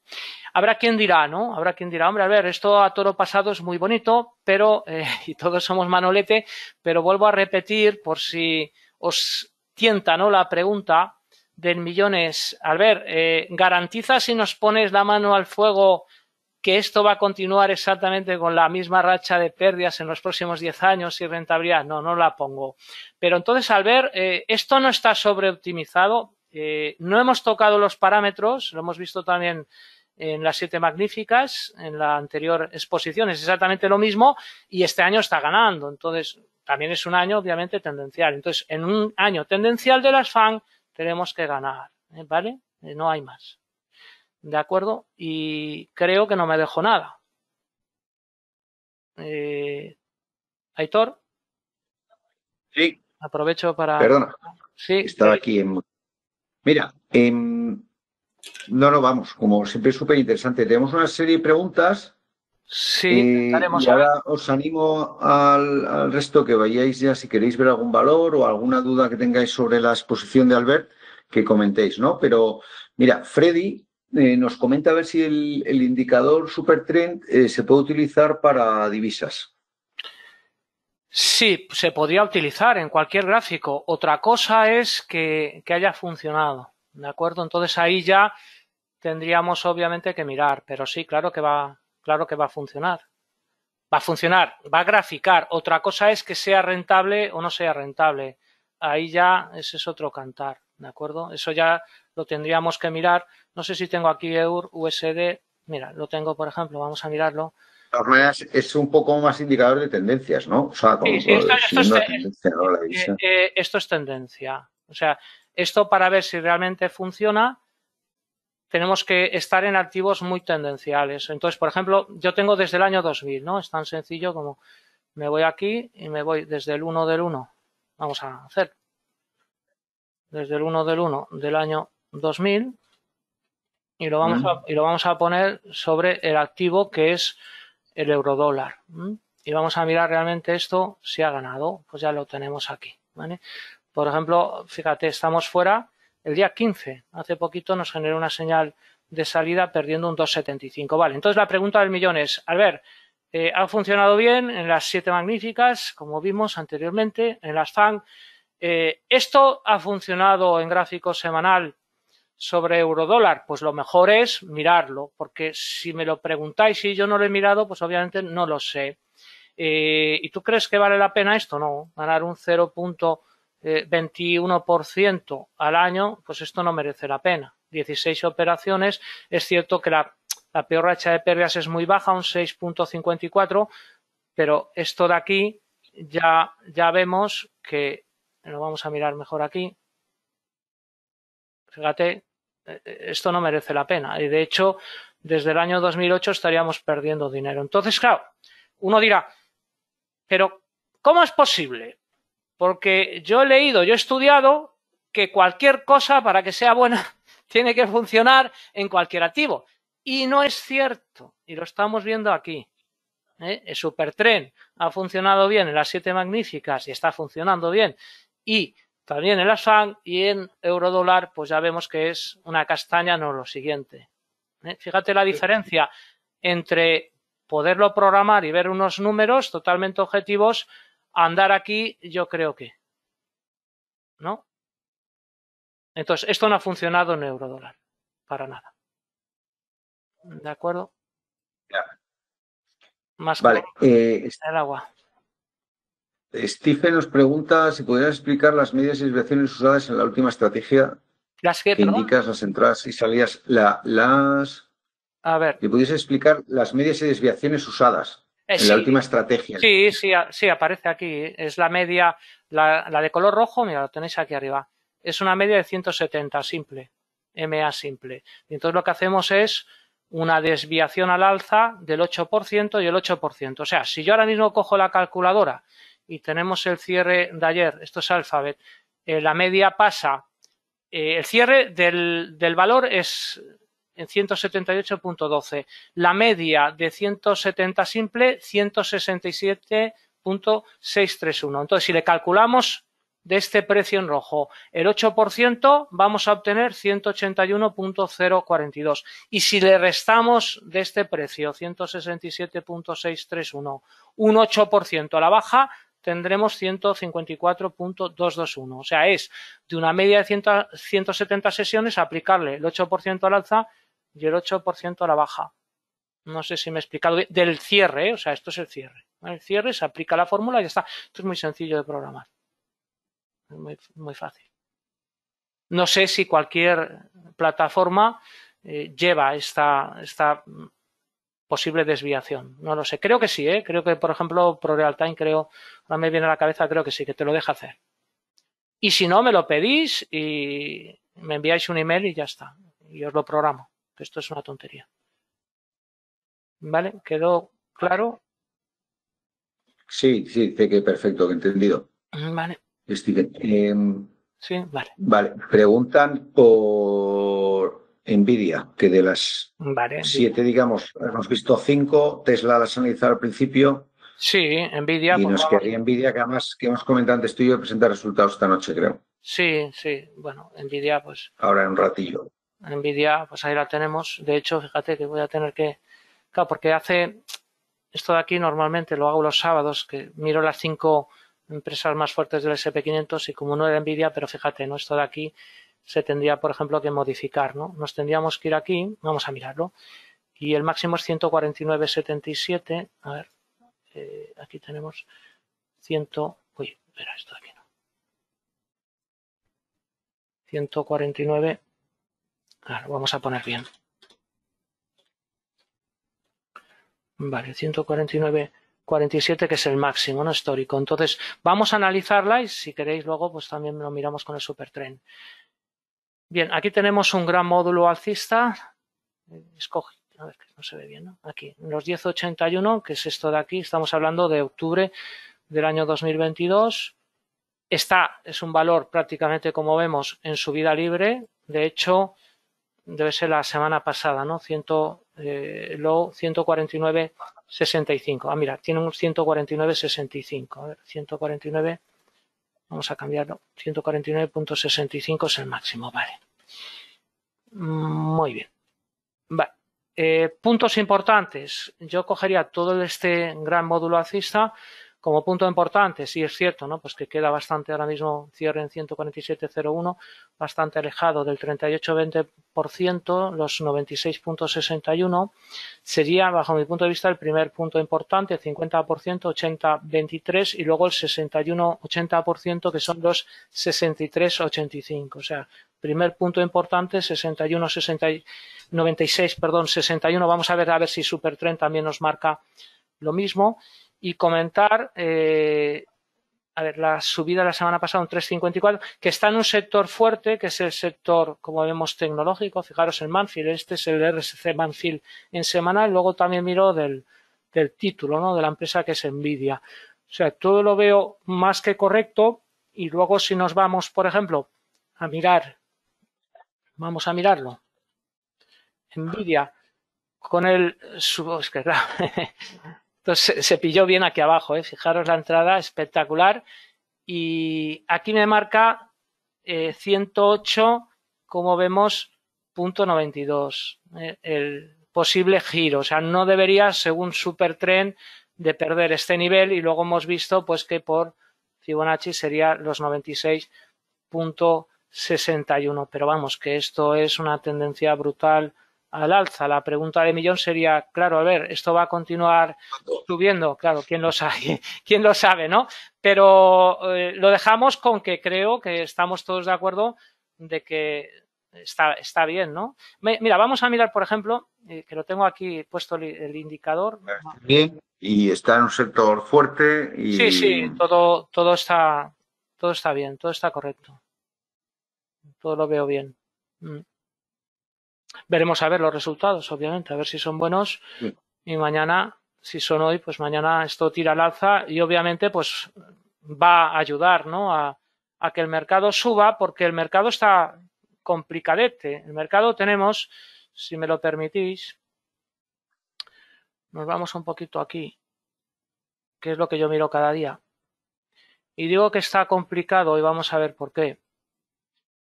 Habrá quien dirá, ¿no? Habrá quien dirá, hombre, a ver, esto a toro pasado es muy bonito, pero, eh, y todos somos manolete, pero vuelvo a repetir por si os tienta, ¿no? La pregunta de millones, al ver, eh, ¿garantiza si nos pones la mano al fuego que esto va a continuar exactamente con la misma racha de pérdidas en los próximos 10 años y rentabilidad. No, no la pongo. Pero entonces, al ver, eh, esto no está sobreoptimizado. no hemos tocado los parámetros, lo hemos visto también en las siete magníficas, en la anterior exposición es exactamente lo mismo y este año está ganando. Entonces, también es un año obviamente tendencial. Entonces, en un año tendencial de las FAN tenemos que ganar, ¿eh? ¿vale? Eh, no hay más. ¿De acuerdo? Y creo que no me dejo nada. Eh, Aitor. Sí. Aprovecho para. Perdona. Sí. Estaba aquí en. Mira, en em, no, no, vamos, como siempre, es súper interesante. Tenemos una serie de preguntas. Sí, eh, ahora os animo al, resto que vayáis ya si queréis ver algún valor o alguna duda que tengáis sobre la exposición de Albert, que comentéis, ¿no? Pero mira, Freddy eh, nos comenta a ver si el, indicador Supertrend eh, se puede utilizar para divisas. Sí, se podría utilizar en cualquier gráfico. Otra cosa es que, que haya funcionado. ¿De acuerdo? Entonces ahí ya tendríamos obviamente que mirar, pero sí, claro que va, claro que va a funcionar. Va a funcionar, va a graficar. Otra cosa es que sea rentable o no sea rentable. Ahí ya ese es otro cantar, ¿de acuerdo? Eso ya lo tendríamos que mirar. No sé si tengo aquí EUR, USD. Mira, lo tengo, por ejemplo, vamos a mirarlo. es un poco más indicador de tendencias, ¿no? O sea, como, esto es tendencia. O sea, esto para ver si realmente funciona tenemos que estar en activos muy tendenciales. Entonces, por ejemplo, yo tengo desde el año 2000, ¿no? Es tan sencillo como me voy aquí y me voy desde el 1 del 1. Vamos a hacer. Desde el 1 del 1 del año 2000 y lo vamos, a, y lo vamos a poner sobre el activo que es el eurodólar. dólar. Y vamos a mirar realmente esto si ha ganado. Pues ya lo tenemos aquí, ¿vale? Por ejemplo, fíjate, estamos fuera el día 15, hace poquito, nos generó una señal de salida perdiendo un 2,75. Vale, entonces la pregunta del millón es, a ver, eh, ha funcionado bien en las siete magníficas, como vimos anteriormente, en las FAN. Eh, ¿Esto ha funcionado en gráfico semanal sobre eurodólar? Pues lo mejor es mirarlo, porque si me lo preguntáis y yo no lo he mirado, pues obviamente no lo sé. Eh, ¿Y tú crees que vale la pena esto? No, ganar un 0. 21% eh, al año, pues esto no merece la pena. 16 operaciones, es cierto que la, la peor racha de pérdidas es muy baja, un 6.54, pero esto de aquí ya, ya vemos que, lo vamos a mirar mejor aquí, fíjate, eh, eh, esto no merece la pena. Y de hecho, desde el año 2008 estaríamos perdiendo dinero. Entonces, claro, uno dirá, pero ¿cómo es posible porque yo he leído, yo he estudiado que cualquier cosa para que sea buena tiene que funcionar en cualquier activo. Y no es cierto. Y lo estamos viendo aquí. ¿eh? El supertren ha funcionado bien en las siete magníficas y está funcionando bien. Y también en las FAN y en eurodólar, pues ya vemos que es una castaña, no lo siguiente. ¿eh? Fíjate la diferencia entre poderlo programar y ver unos números totalmente objetivos andar aquí, yo creo que. ¿No? Entonces, esto no ha funcionado en eurodólar, para nada. ¿De acuerdo? Más vale, eh, el agua. Stephen nos pregunta si pudieras explicar las medias y desviaciones usadas en la última estrategia las que, indicas las entradas y salidas. La, las... A ver. Si pudiese explicar las medias y desviaciones usadas? Eh, en la última estrategia. Sí, sí, sí, aparece aquí. Es la media, la, de color rojo, mira, la tenéis aquí arriba. Es una media de 170, simple. MA simple. entonces lo que hacemos es una desviación al alza del 8% y el 8%. O sea, si yo ahora mismo cojo la calculadora y tenemos el cierre de ayer, esto es Alphabet, eh, la media pasa, eh, el cierre del valor es en 178.12. La media de 170 simple, 167.631. Entonces, si le calculamos de este precio en rojo el 8%, vamos a obtener 181.042. Y si le restamos de este precio, 167.631, un 8% a la baja, tendremos 154.221. O sea, es de una media de 170 sesiones aplicarle el 8% al alza y el 8% a la baja. No sé si me he explicado. Del cierre, ¿eh? o sea, esto es el cierre. El cierre se aplica la fórmula y ya está. Esto es muy sencillo de programar. muy, fácil. No sé si cualquier plataforma eh, lleva esta, esta posible desviación. No lo sé. Creo que sí, ¿eh? Creo que, por ejemplo, ProRealTime, creo, ahora me viene a la cabeza, creo que sí, que te lo deja hacer. Y si no, me lo pedís y me enviáis un email y ya está. Y os lo programo esto es una tontería. ¿Vale? ¿Quedó claro? Sí, sí, que perfecto, que entendido. Vale. Em, sí, vale. Vale, preguntan por Nvidia, que de las siete, digamos, hemos visto cinco, Tesla las analizado al principio. Sí, Nvidia. Y pues nos quería Nvidia, que además que hemos comentado antes tú y presentar resultados esta noche, creo. Sí, sí, bueno, Nvidia, pues. Ahora en un ratillo. Nvidia, pues ahí la tenemos. De hecho, fíjate que voy a tener que. Claro, porque hace. Esto de aquí normalmente lo hago los sábados, que miro las cinco empresas más fuertes del SP500 y como no era Nvidia, pero fíjate, ¿no? Esto de aquí se tendría, por ejemplo, que modificar, ¿no? Nos tendríamos que ir aquí, vamos a mirarlo. Y el máximo es 149.77. A ver, eh, aquí tenemos 100. esto 149 vamos a poner bien. Vale, 149.47, que es el máximo histórico. Entonces, vamos a analizarla y si queréis luego pues también lo miramos con el supertren. Bien, aquí tenemos un gran módulo alcista. Eh, escoge, a ver, que no se ve bien, ¿no? Aquí, los 1081, que es esto de aquí, estamos hablando de octubre del año 2022. Está, es un valor prácticamente como vemos en subida libre. De hecho, debe ser la semana pasada, ¿no? 100, low 149.65. Ah, mira, tiene un 149.65. A ver, 149. Vamos a cambiarlo. 149.65 es el máximo, vale. Muy bien. Vale. Eh, puntos importantes. Yo cogería todo este gran módulo alcista como punto importante, sí es cierto, Pues que queda bastante ahora mismo cierre en 147.01, bastante alejado del 38.20%, los 96.61. Sería, bajo mi punto de vista, el primer punto importante, 50%, 80.23 y luego el 61.80% que son los 63.85. O sea, primer punto importante, 61, perdón, 61. Vamos a ver a ver si Super también nos marca lo mismo y comentar, eh, a ver, la subida la semana pasada un 3,54, que está en un sector fuerte, que es el sector, como vemos, tecnológico. Fijaros en Manfield, este es el RSC Manfield en Y Luego también miro del, del título, ¿no? De la empresa que es Nvidia. O sea, todo lo veo más que correcto. Y luego si nos vamos, por ejemplo, a mirar, vamos a mirarlo. Nvidia, con el, es que se pilló bien aquí abajo, ¿eh? fijaros la entrada, espectacular. Y aquí me marca 108, eh, como vemos, punto 92, ¿eh? el posible giro. O sea, no debería, según SuperTrend, de perder este nivel y luego hemos visto pues que por Fibonacci sería los 96.61. Pero vamos, que esto es una tendencia brutal, al alza. La pregunta de millón sería, claro, a ver, esto va a continuar subiendo, claro, quién lo sabe, quién lo sabe, ¿no? Pero eh, lo dejamos con que creo que estamos todos de acuerdo de que está, está bien, ¿no? mira, vamos a mirar, por ejemplo, eh, que lo tengo aquí puesto el, indicador. Ah, bien, y está en un sector fuerte y... Sí, sí, todo, todo está, todo está bien, todo está correcto. Todo lo veo bien. Mm veremos a ver los resultados, obviamente, a ver si son buenos. Y mañana, si son hoy, pues mañana esto tira al alza y obviamente pues va a ayudar a, a que el mercado suba porque el mercado está complicadete. El mercado tenemos, si me lo permitís, nos vamos un poquito aquí, que es lo que yo miro cada día. Y digo que está complicado y vamos a ver por qué.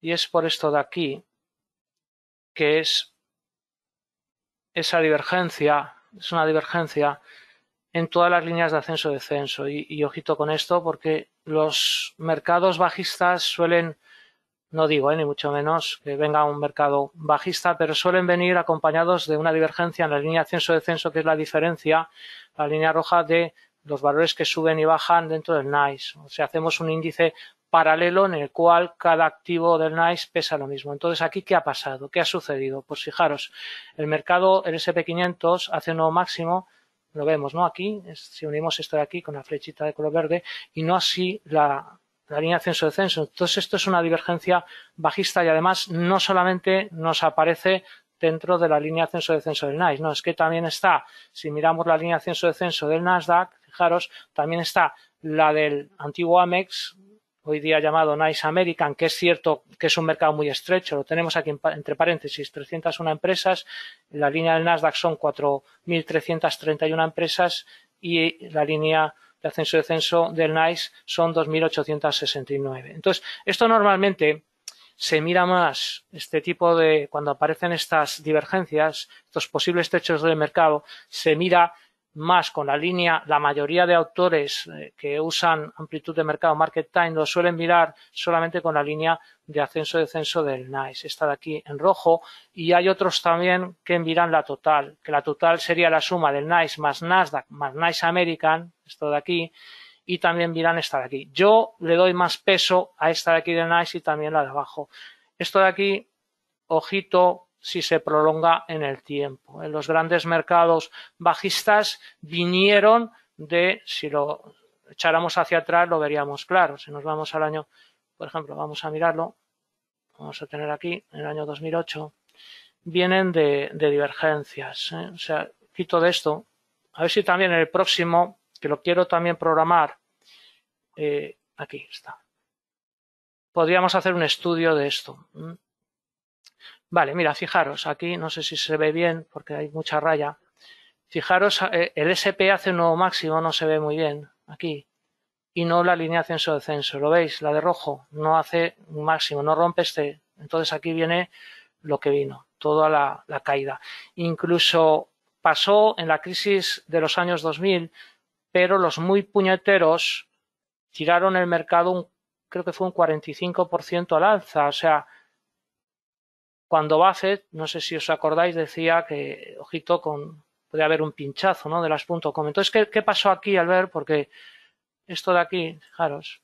Y es por esto de aquí, que es esa divergencia, es una divergencia en todas las líneas de ascenso-descenso. Y, ojito con esto porque los mercados bajistas suelen, no digo eh, ni mucho menos que venga un mercado bajista, pero suelen venir acompañados de una divergencia en la línea de ascenso-descenso, que es la diferencia, la línea roja de los valores que suben y bajan dentro del NICE. O sea, hacemos un índice paralelo en el cual cada activo del NICE pesa lo mismo. Entonces, aquí, ¿qué ha pasado? ¿Qué ha sucedido? Pues fijaros, el mercado, el SP500, hace un nuevo máximo, lo vemos, ¿no? Aquí, si unimos esto de aquí con la flechita de color verde, y no así la, la línea ascenso-descenso. Entonces, esto es una divergencia bajista y además no solamente nos aparece dentro de la línea ascenso-descenso del NICE, no, es que también está, si miramos la línea ascenso-descenso del Nasdaq, fijaros, también está la del antiguo Amex, hoy día llamado Nice American, que es cierto que es un mercado muy estrecho, lo tenemos aquí entre paréntesis, 301 empresas, la línea del Nasdaq son 4.331 empresas y la línea de ascenso y descenso del NICE son 2.869. Entonces, esto normalmente se mira más este tipo de, cuando aparecen estas divergencias, estos posibles techos del mercado, se mira más con la línea, la mayoría de autores eh, que usan amplitud de mercado, market time, lo suelen mirar solamente con la línea de ascenso-descenso del NICE, esta de aquí en rojo, y hay otros también que miran la total, que la total sería la suma del NICE más Nasdaq más NICE American, esto de aquí, y también miran esta de aquí. Yo le doy más peso a esta de aquí del NICE y también la de abajo. Esto de aquí, ojito, si se prolonga en el tiempo. En los grandes mercados bajistas vinieron de, si lo echáramos hacia atrás, lo veríamos claro. Si nos vamos al año, por ejemplo, vamos a mirarlo, vamos a tener aquí el año 2008, vienen de, divergencias. ¿eh? O sea, quito de esto. A ver si también en el próximo, que lo quiero también programar, eh, aquí está. Podríamos hacer un estudio de esto. Vale, mira, fijaros, aquí no sé si se ve bien porque hay mucha raya. Fijaros, eh, el SP hace un nuevo máximo, no se ve muy bien aquí. Y no la línea ascenso-descenso. ¿Lo veis? La de rojo no hace un máximo, no rompe este. Entonces aquí viene lo que vino, toda la, caída. Incluso pasó en la crisis de los años 2000, pero los muy puñeteros tiraron el mercado, un, creo que fue un 45% al alza. O sea, cuando Buffett, no sé si os acordáis, decía que, ojito, con, podía haber un pinchazo ¿no? de las .com. Entonces, ¿qué, ¿qué pasó aquí, Albert? Porque esto de aquí, fijaros,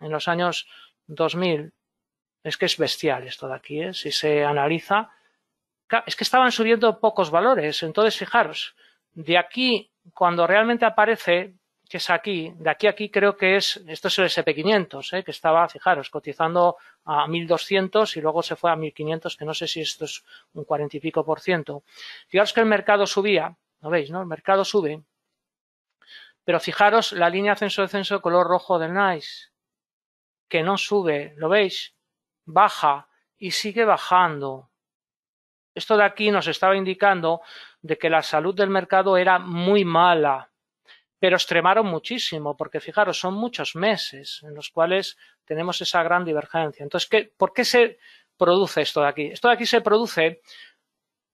en los años 2000, es que es bestial esto de aquí, ¿eh? si se analiza, es que estaban subiendo pocos valores. Entonces, fijaros, de aquí, cuando realmente aparece, que es aquí, de aquí a aquí creo que es, esto es el SP500, eh, que estaba, fijaros, cotizando a 1200 y luego se fue a 1500, que no sé si esto es un cuarenta y pico por ciento. Fijaros que el mercado subía, ¿lo veis, no? El mercado sube, pero fijaros la línea ascenso-descenso de color rojo del NICE, que no sube, ¿lo veis? Baja y sigue bajando. Esto de aquí nos estaba indicando de que la salud del mercado era muy mala, pero extremaron muchísimo, porque fijaros, son muchos meses en los cuales tenemos esa gran divergencia. Entonces, ¿qué, ¿por qué se produce esto de aquí? Esto de aquí se produce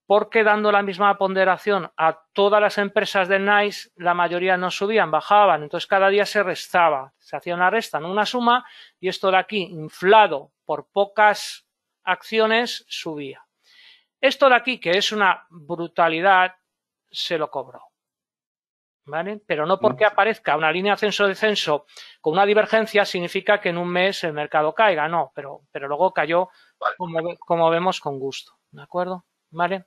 porque dando la misma ponderación a todas las empresas del NICE, la mayoría no subían, bajaban, entonces cada día se restaba, se hacía una resta, no una suma, y esto de aquí, inflado por pocas acciones, subía. Esto de aquí, que es una brutalidad, se lo cobró. ¿vale? Pero no mm. porque aparezca una línea de ascenso-descenso con una divergencia significa que en un mes el mercado caiga, no, pero, pero luego cayó como, como, vemos con gusto, ¿de acuerdo? ¿Vale?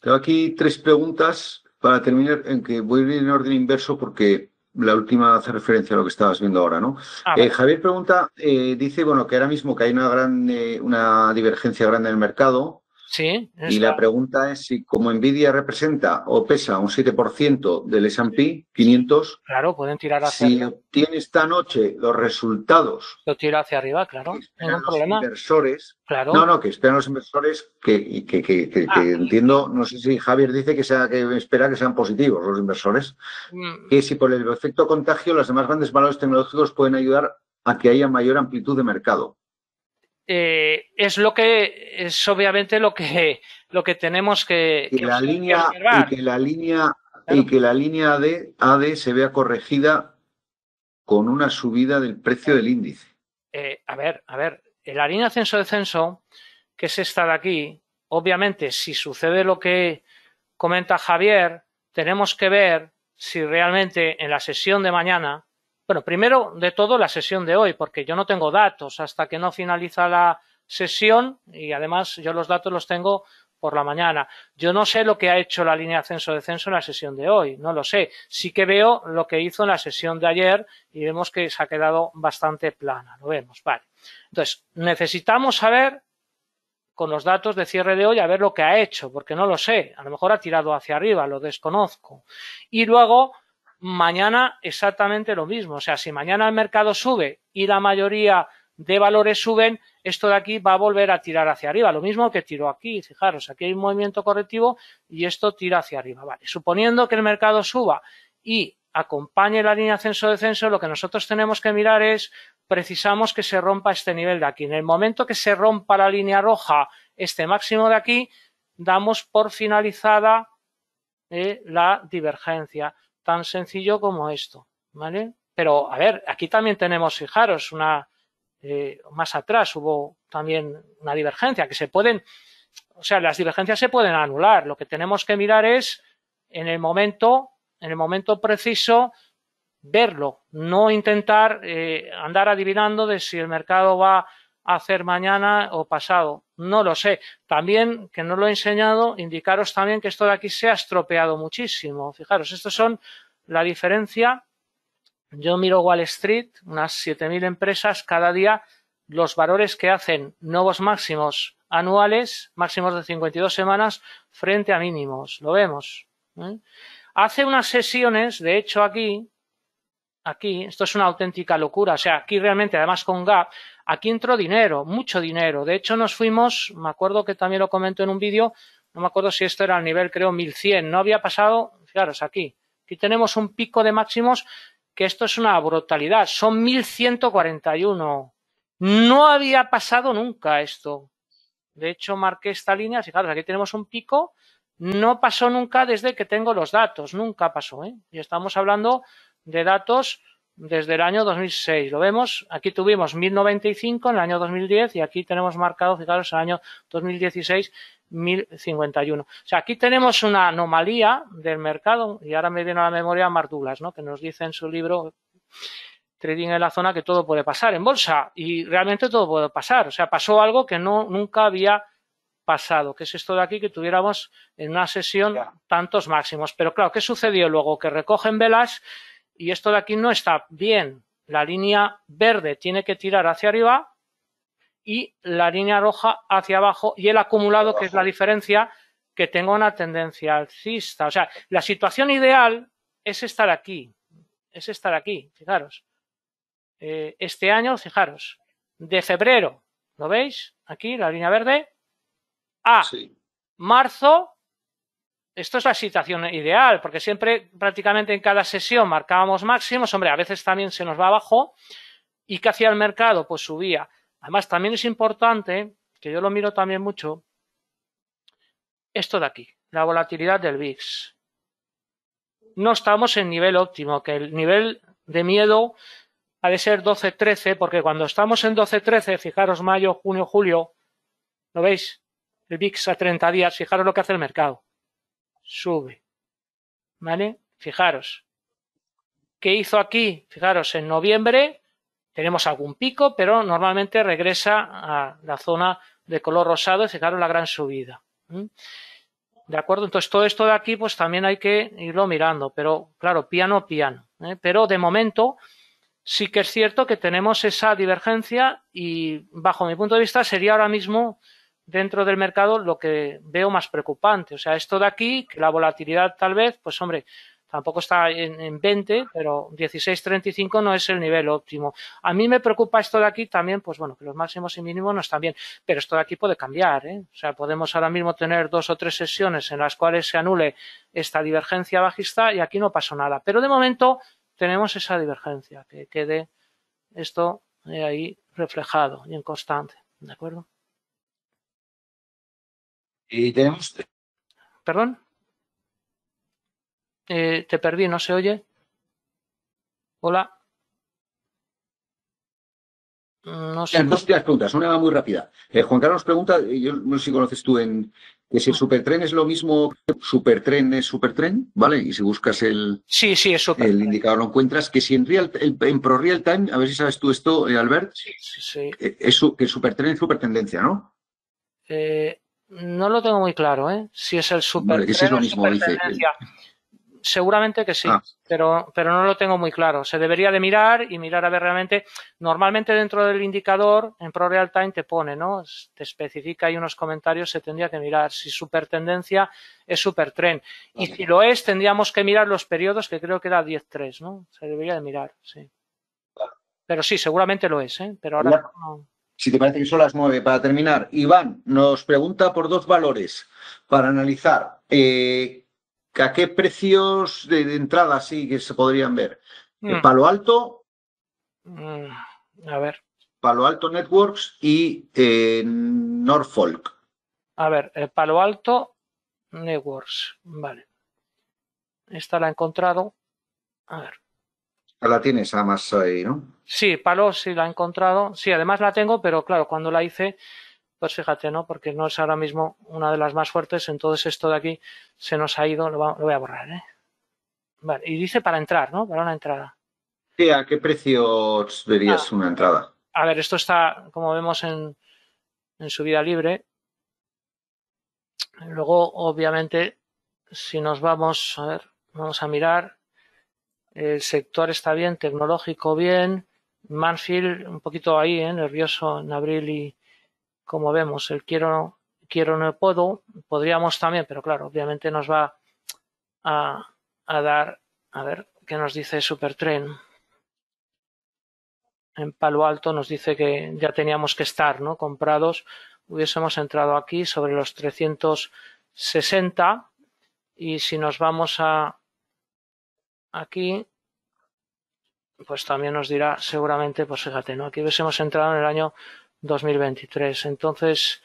Tengo aquí tres preguntas para terminar, en que voy a ir en orden inverso porque la última hace referencia a lo que estabas viendo ahora, ¿no? Ah, eh, Javier pregunta, eh, dice, bueno, que ahora mismo que hay una gran, eh, una divergencia grande en el mercado, Sí. Y la pregunta es si como Nvidia representa o pesa un 7% del S&P 500, claro, pueden tirar hacia si obtiene esta noche los resultados. Lo tira hacia arriba, claro. inversores. Claro. No, no, que esperan los inversores que, ah. entiendo, no sé si Javier dice que, que espera que sean positivos los inversores, mm. que si por el efecto contagio los demás grandes valores tecnológicos pueden ayudar a que haya mayor amplitud de mercado. Eh, es lo que es obviamente lo que lo que tenemos que, la línea y que la línea y que la línea AD, AD, se vea corregida con una subida del precio del índice. Eh, a ver, a ver, la línea ascenso descenso que es esta de aquí, obviamente si sucede lo que comenta Javier, tenemos que ver si realmente en la sesión de mañana bueno, primero de todo la sesión de hoy, porque yo no tengo datos hasta que no finaliza la sesión y además yo los datos los tengo por la mañana. Yo no sé lo que ha hecho la línea de ascenso-descenso en la sesión de hoy, no lo sé. Sí que veo lo que hizo en la sesión de ayer y vemos que se ha quedado bastante plana, lo vemos, vale. Entonces, necesitamos saber con los datos de cierre de hoy a ver lo que ha hecho, porque no lo sé, a lo mejor ha tirado hacia arriba, lo desconozco. Y luego mañana exactamente lo mismo. O sea, si mañana el mercado sube y la mayoría de valores suben, esto de aquí va a volver a tirar hacia arriba. Lo mismo que tiró aquí. Fijaros, aquí hay un movimiento correctivo y esto tira hacia arriba. Vale, suponiendo que el mercado suba y acompañe la línea ascenso-descenso, lo que nosotros tenemos que mirar es, precisamos que se rompa este nivel de aquí. En el momento que se rompa la línea roja, este máximo de aquí, damos por finalizada eh, la divergencia. Tan sencillo como esto, ¿vale? Pero, a ver, aquí también tenemos, fijaros, una, eh, más atrás hubo también una divergencia, que se pueden, o sea, las divergencias se pueden anular. Lo que tenemos que mirar es en el momento, en el momento preciso, verlo, no intentar eh, andar adivinando de si el mercado va hacer mañana o pasado. No lo sé. También, que no lo he enseñado, indicaros también que esto de aquí se ha estropeado muchísimo. Fijaros, estos son la diferencia. Yo miro Wall Street, unas 7.000 empresas cada día, los valores que hacen nuevos máximos anuales, máximos de 52 semanas, frente a mínimos. Lo vemos. ¿eh? Hace unas sesiones, de hecho aquí, aquí, esto es una auténtica locura. O sea, aquí realmente, además con GAP, Aquí entró dinero, mucho dinero. De hecho, nos fuimos, me acuerdo que también lo comento en un vídeo, no me acuerdo si esto era al nivel, creo, 1100. No había pasado, fijaros, aquí. Aquí tenemos un pico de máximos que esto es una brutalidad. Son 1141. No había pasado nunca esto. De hecho, marqué esta línea. Fijaros, aquí tenemos un pico. No pasó nunca desde que tengo los datos. Nunca pasó. ¿eh? Y estamos hablando de datos desde el año 2006. Lo vemos, aquí tuvimos 1095 en el año 2010 y aquí tenemos marcado, fijaros, el año 2016, 1051. O sea, aquí tenemos una anomalía del mercado y ahora me viene a la memoria Mardulas, ¿no? que nos dice en su libro Trading en la zona que todo puede pasar en bolsa y realmente todo puede pasar. O sea, pasó algo que no nunca había pasado, que es esto de aquí que tuviéramos en una sesión tantos máximos. Pero claro, ¿qué sucedió luego? Que recogen velas y esto de aquí no está bien. La línea verde tiene que tirar hacia arriba y la línea roja hacia abajo y el acumulado, que es la diferencia, que tengo una tendencia alcista. O sea, la situación ideal es estar aquí, es estar aquí, fijaros. Eh, este año, fijaros, de febrero, ¿lo veis? Aquí, la línea verde, a marzo, esto es la situación ideal, porque siempre prácticamente en cada sesión marcábamos máximos, hombre, a veces también se nos va abajo, ¿y qué hacía el mercado? Pues subía. Además, también es importante, que yo lo miro también mucho, esto de aquí, la volatilidad del VIX. No estamos en nivel óptimo, que el nivel de miedo ha de ser 12-13, porque cuando estamos en 12-13, fijaros mayo, junio, julio, ¿lo veis? El VIX a 30 días, fijaros lo que hace el mercado sube. ¿Vale? Fijaros. ¿Qué hizo aquí? Fijaros, en noviembre tenemos algún pico, pero normalmente regresa a la zona de color rosado y fijaros la gran subida. ¿De acuerdo? Entonces todo esto de aquí pues también hay que irlo mirando, pero claro, piano, piano. ¿eh? Pero de momento sí que es cierto que tenemos esa divergencia y bajo mi punto de vista sería ahora mismo dentro del mercado lo que veo más preocupante. O sea, esto de aquí, que la volatilidad tal vez, pues hombre, tampoco está en, en 20, pero 16.35 no es el nivel óptimo. A mí me preocupa esto de aquí también, pues bueno, que los máximos y mínimos no están bien, pero esto de aquí puede cambiar. ¿eh? O sea, podemos ahora mismo tener dos o tres sesiones en las cuales se anule esta divergencia bajista y aquí no pasó nada. Pero de momento tenemos esa divergencia, que quede esto eh, ahí reflejado y en constante. ¿De acuerdo? Y tenemos. Eh, ¿Perdón? Eh, te perdí, ¿no se oye? Hola. Mm, no sé. Dos preguntas, una muy rápida. Eh, Juan Carlos pregunta, yo no sé si conoces tú en que si el mm. supertren es lo mismo que supertren es supertren, ¿vale? Y si buscas el, sí, sí, es el indicador lo encuentras, que si en, real, en Pro Real Time, a ver si sabes tú esto, Albert, sí, sí, que el supertren es supertendencia, ¿no? Eh, no lo tengo muy claro, ¿eh? Si es el super. Seguramente que sí, ah. pero, pero no lo tengo muy claro. Se debería de mirar y mirar a ver realmente. Normalmente dentro del indicador, en ProRealTime te pone, ¿no? Te especifica ahí unos comentarios, se tendría que mirar si supertendencia es supertren. Y si lo es, tendríamos que mirar los periodos que creo que da 10-3, ¿no? Se debería de mirar, sí. Pero sí, seguramente lo es, ¿eh? Pero ahora si te parece que son las nueve, para terminar, Iván nos pregunta por dos valores para analizar. Eh, ¿A qué precios de, entrada sí que se podrían ver? Eh, hmm. Palo Alto. Hmm, a ver. Palo Alto Networks y eh, Norfolk. A ver, el Palo Alto Networks. Vale. Esta la he encontrado. A ver la tienes además ahí, ¿no? Sí, Palo sí la he encontrado. Sí, además la tengo, pero claro, cuando la hice, pues fíjate, ¿no? Porque no es ahora mismo una de las más fuertes, entonces esto de aquí se nos ha ido, lo, voy a borrar, ¿eh? Vale, y dice para entrar, ¿no? Para una entrada. Sí, ¿a qué precio verías ah. una entrada? A ver, esto está, como vemos, en, en vida libre. Luego, obviamente, si nos vamos, a ver, vamos a mirar el sector está bien, tecnológico bien, Manfield un poquito ahí, ¿eh? nervioso en abril y como vemos, el quiero, quiero no puedo, podríamos también, pero claro, obviamente nos va a, a dar, a ver, ¿qué nos dice Supertren? En Palo Alto nos dice que ya teníamos que estar ¿no? comprados, hubiésemos entrado aquí sobre los 360 y si nos vamos a aquí pues también nos dirá seguramente, pues fíjate, ¿no? Aquí hubiésemos entrado en el año 2023. Entonces,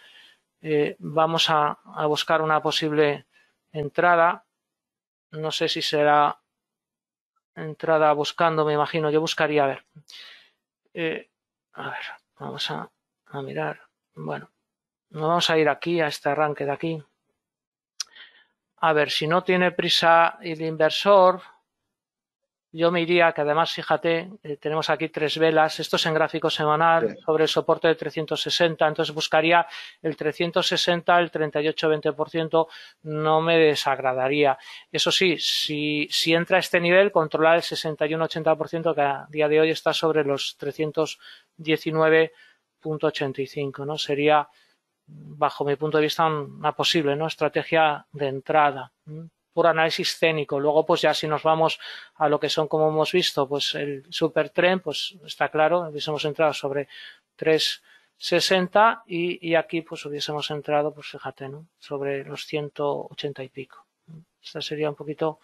eh, vamos a, buscar una posible entrada. No sé si será entrada buscando, me imagino. Yo buscaría, a ver. Eh, a ver, vamos a, a mirar. Bueno, nos vamos a ir aquí, a este arranque de aquí. A ver, si no tiene prisa el inversor, yo me iría, que además, fíjate, eh, tenemos aquí tres velas, esto es en gráfico semanal, sobre el soporte de 360, entonces buscaría el 360, el 38-20%, no me desagradaría. Eso sí, si, si entra a este nivel, controlar el 61-80%, que a día de hoy está sobre los 319.85, ¿no? Sería, bajo mi punto de vista, una posible, ¿no? Estrategia de entrada por análisis escénico. Luego, pues ya si nos vamos a lo que son, como hemos visto, pues el supertren, pues está claro, hubiésemos entrado sobre 360 y, y aquí pues hubiésemos entrado, pues fíjate, ¿no? Sobre los 180 y pico. Esta sería un poquito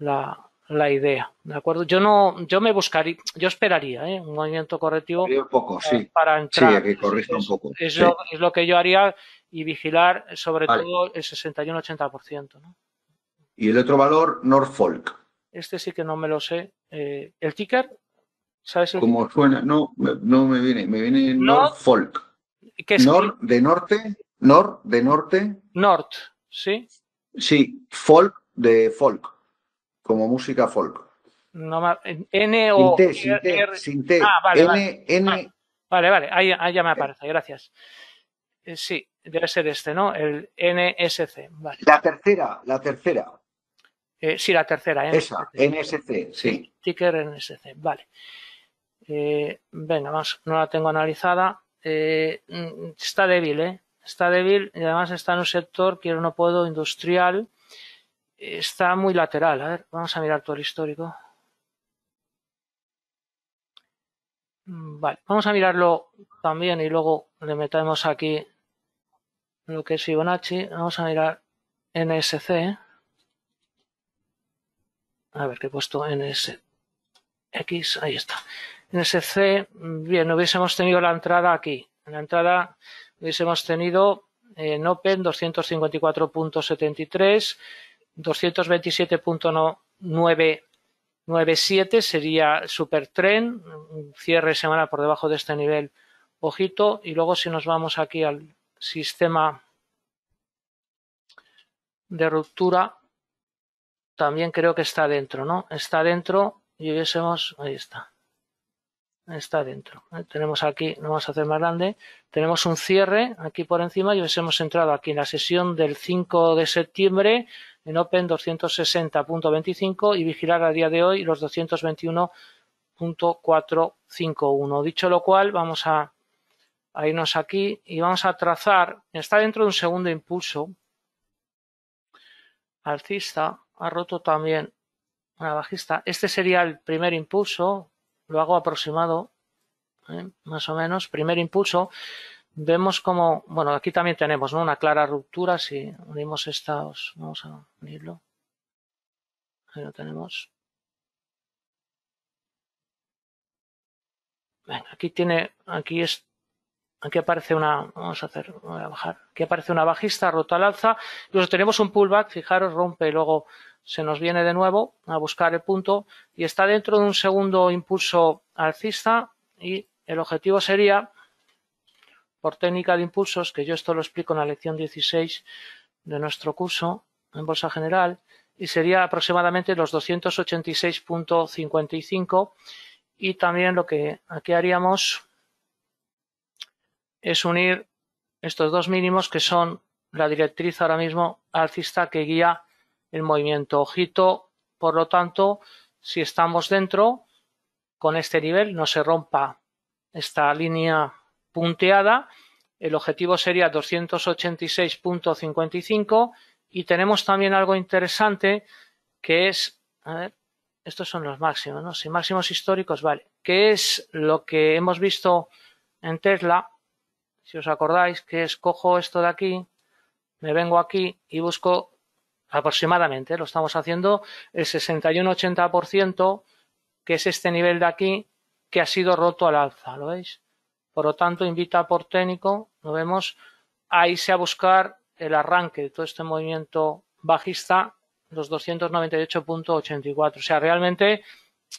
la, idea, ¿de acuerdo? Yo no, yo me buscaría, yo esperaría ¿eh? un movimiento correctivo para, entrar. Sí, es, lo, que yo haría y vigilar sobre todo el 61-80%, ¿no? Y el otro valor, Norfolk. Este sí que no me lo sé. Eh, ¿El ticker? ¿Sabes el Como suena, no, no me viene, me viene Norfolk. ¿Qué es? Nor de norte, Nor de norte. North, ¿sí? Sí, folk de folk, como música folk. N o e T, Ah, vale, N, vale. N... vale, vale. Ahí, ya me eh. aparece, gracias. Eh, sí, debe ser este, ¿no? El NSC. La tercera, la tercera. Eh, sí, la tercera. ¿eh? Esa, NSC, sí. Ticker NSC, vale. Eh, venga, vamos, no la tengo analizada. Eh, mm, está débil, ¿eh? Está débil y además está en un sector, quiero no puedo, industrial. Está muy lateral. A ver, vamos a mirar todo el histórico. Mm, vale, vamos a mirarlo también y luego le metemos aquí lo que es Fibonacci. Vamos a mirar NSC a ver, que he puesto NSX, ahí está. NSC, bien, hubiésemos tenido la entrada aquí. En la entrada hubiésemos tenido eh, en Open 254.73, 227.997 sería Supertren, cierre semana por debajo de este nivel, ojito, y luego si nos vamos aquí al sistema de ruptura, también creo que está dentro, ¿no? Está dentro y hubiésemos, ahí está, está dentro. ¿eh? Tenemos aquí, no vamos a hacer más grande, tenemos un cierre aquí por encima y hubiésemos entrado aquí en la sesión del 5 de septiembre en Open 260.25 y vigilar a día de hoy los 221.451. Dicho lo cual, vamos a, a irnos aquí y vamos a trazar, está dentro de un segundo impulso alcista, ha roto también una bajista. Este sería el primer impulso, lo hago aproximado, ¿eh? más o menos, primer impulso. Vemos como, bueno, aquí también tenemos una clara ruptura, si unimos estos. vamos a unirlo. Ahí lo tenemos. aquí tiene, aquí es aquí aparece una, vamos a hacer, voy a bajar, aquí aparece una bajista, rota al alza, y tenemos un pullback, fijaros, rompe y luego se nos viene de nuevo a buscar el punto y está dentro de un segundo impulso alcista y el objetivo sería, por técnica de impulsos, que yo esto lo explico en la lección 16 de nuestro curso en Bolsa General, y sería aproximadamente los 286.55 y también lo que aquí haríamos es unir estos dos mínimos que son la directriz ahora mismo alcista que guía el movimiento ojito, por lo tanto, si estamos dentro, con este nivel no se rompa esta línea punteada. El objetivo sería 286.55 y tenemos también algo interesante que es, a ver, estos son los máximos, ¿no? Si máximos históricos, vale. Que es lo que hemos visto en Tesla, si os acordáis, que es cojo esto de aquí, me vengo aquí y busco aproximadamente, lo estamos haciendo el 61-80%, que es este nivel de aquí, que ha sido roto al alza, ¿lo veis? Por lo tanto, invita por técnico, lo vemos, a irse a buscar el arranque de todo este movimiento bajista, los 298.84. O sea, realmente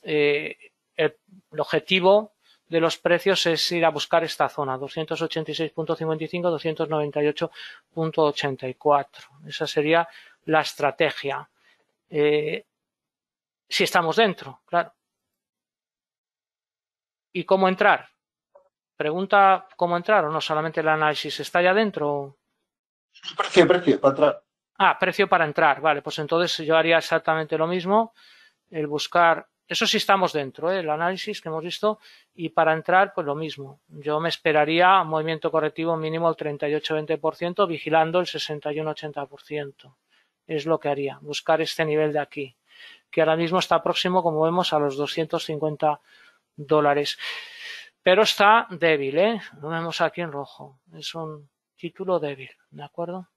eh, el, el objetivo de los precios es ir a buscar esta zona, 286.55, 298.84. Esa sería la estrategia. Eh, si estamos dentro, claro. ¿Y cómo entrar? Pregunta cómo entrar o no solamente el análisis. ¿Está ya dentro? Precio, precio, para entrar. Ah, precio para entrar. Vale, pues entonces yo haría exactamente lo mismo. El buscar, eso sí estamos dentro, eh, el análisis que hemos visto. Y para entrar, pues lo mismo. Yo me esperaría movimiento correctivo mínimo del 38-20%, vigilando el 61-80% es lo que haría, buscar este nivel de aquí, que ahora mismo está próximo, como vemos, a los 250 dólares. Pero está débil, ¿eh? Lo vemos aquí en rojo. Es un título débil, ¿de acuerdo?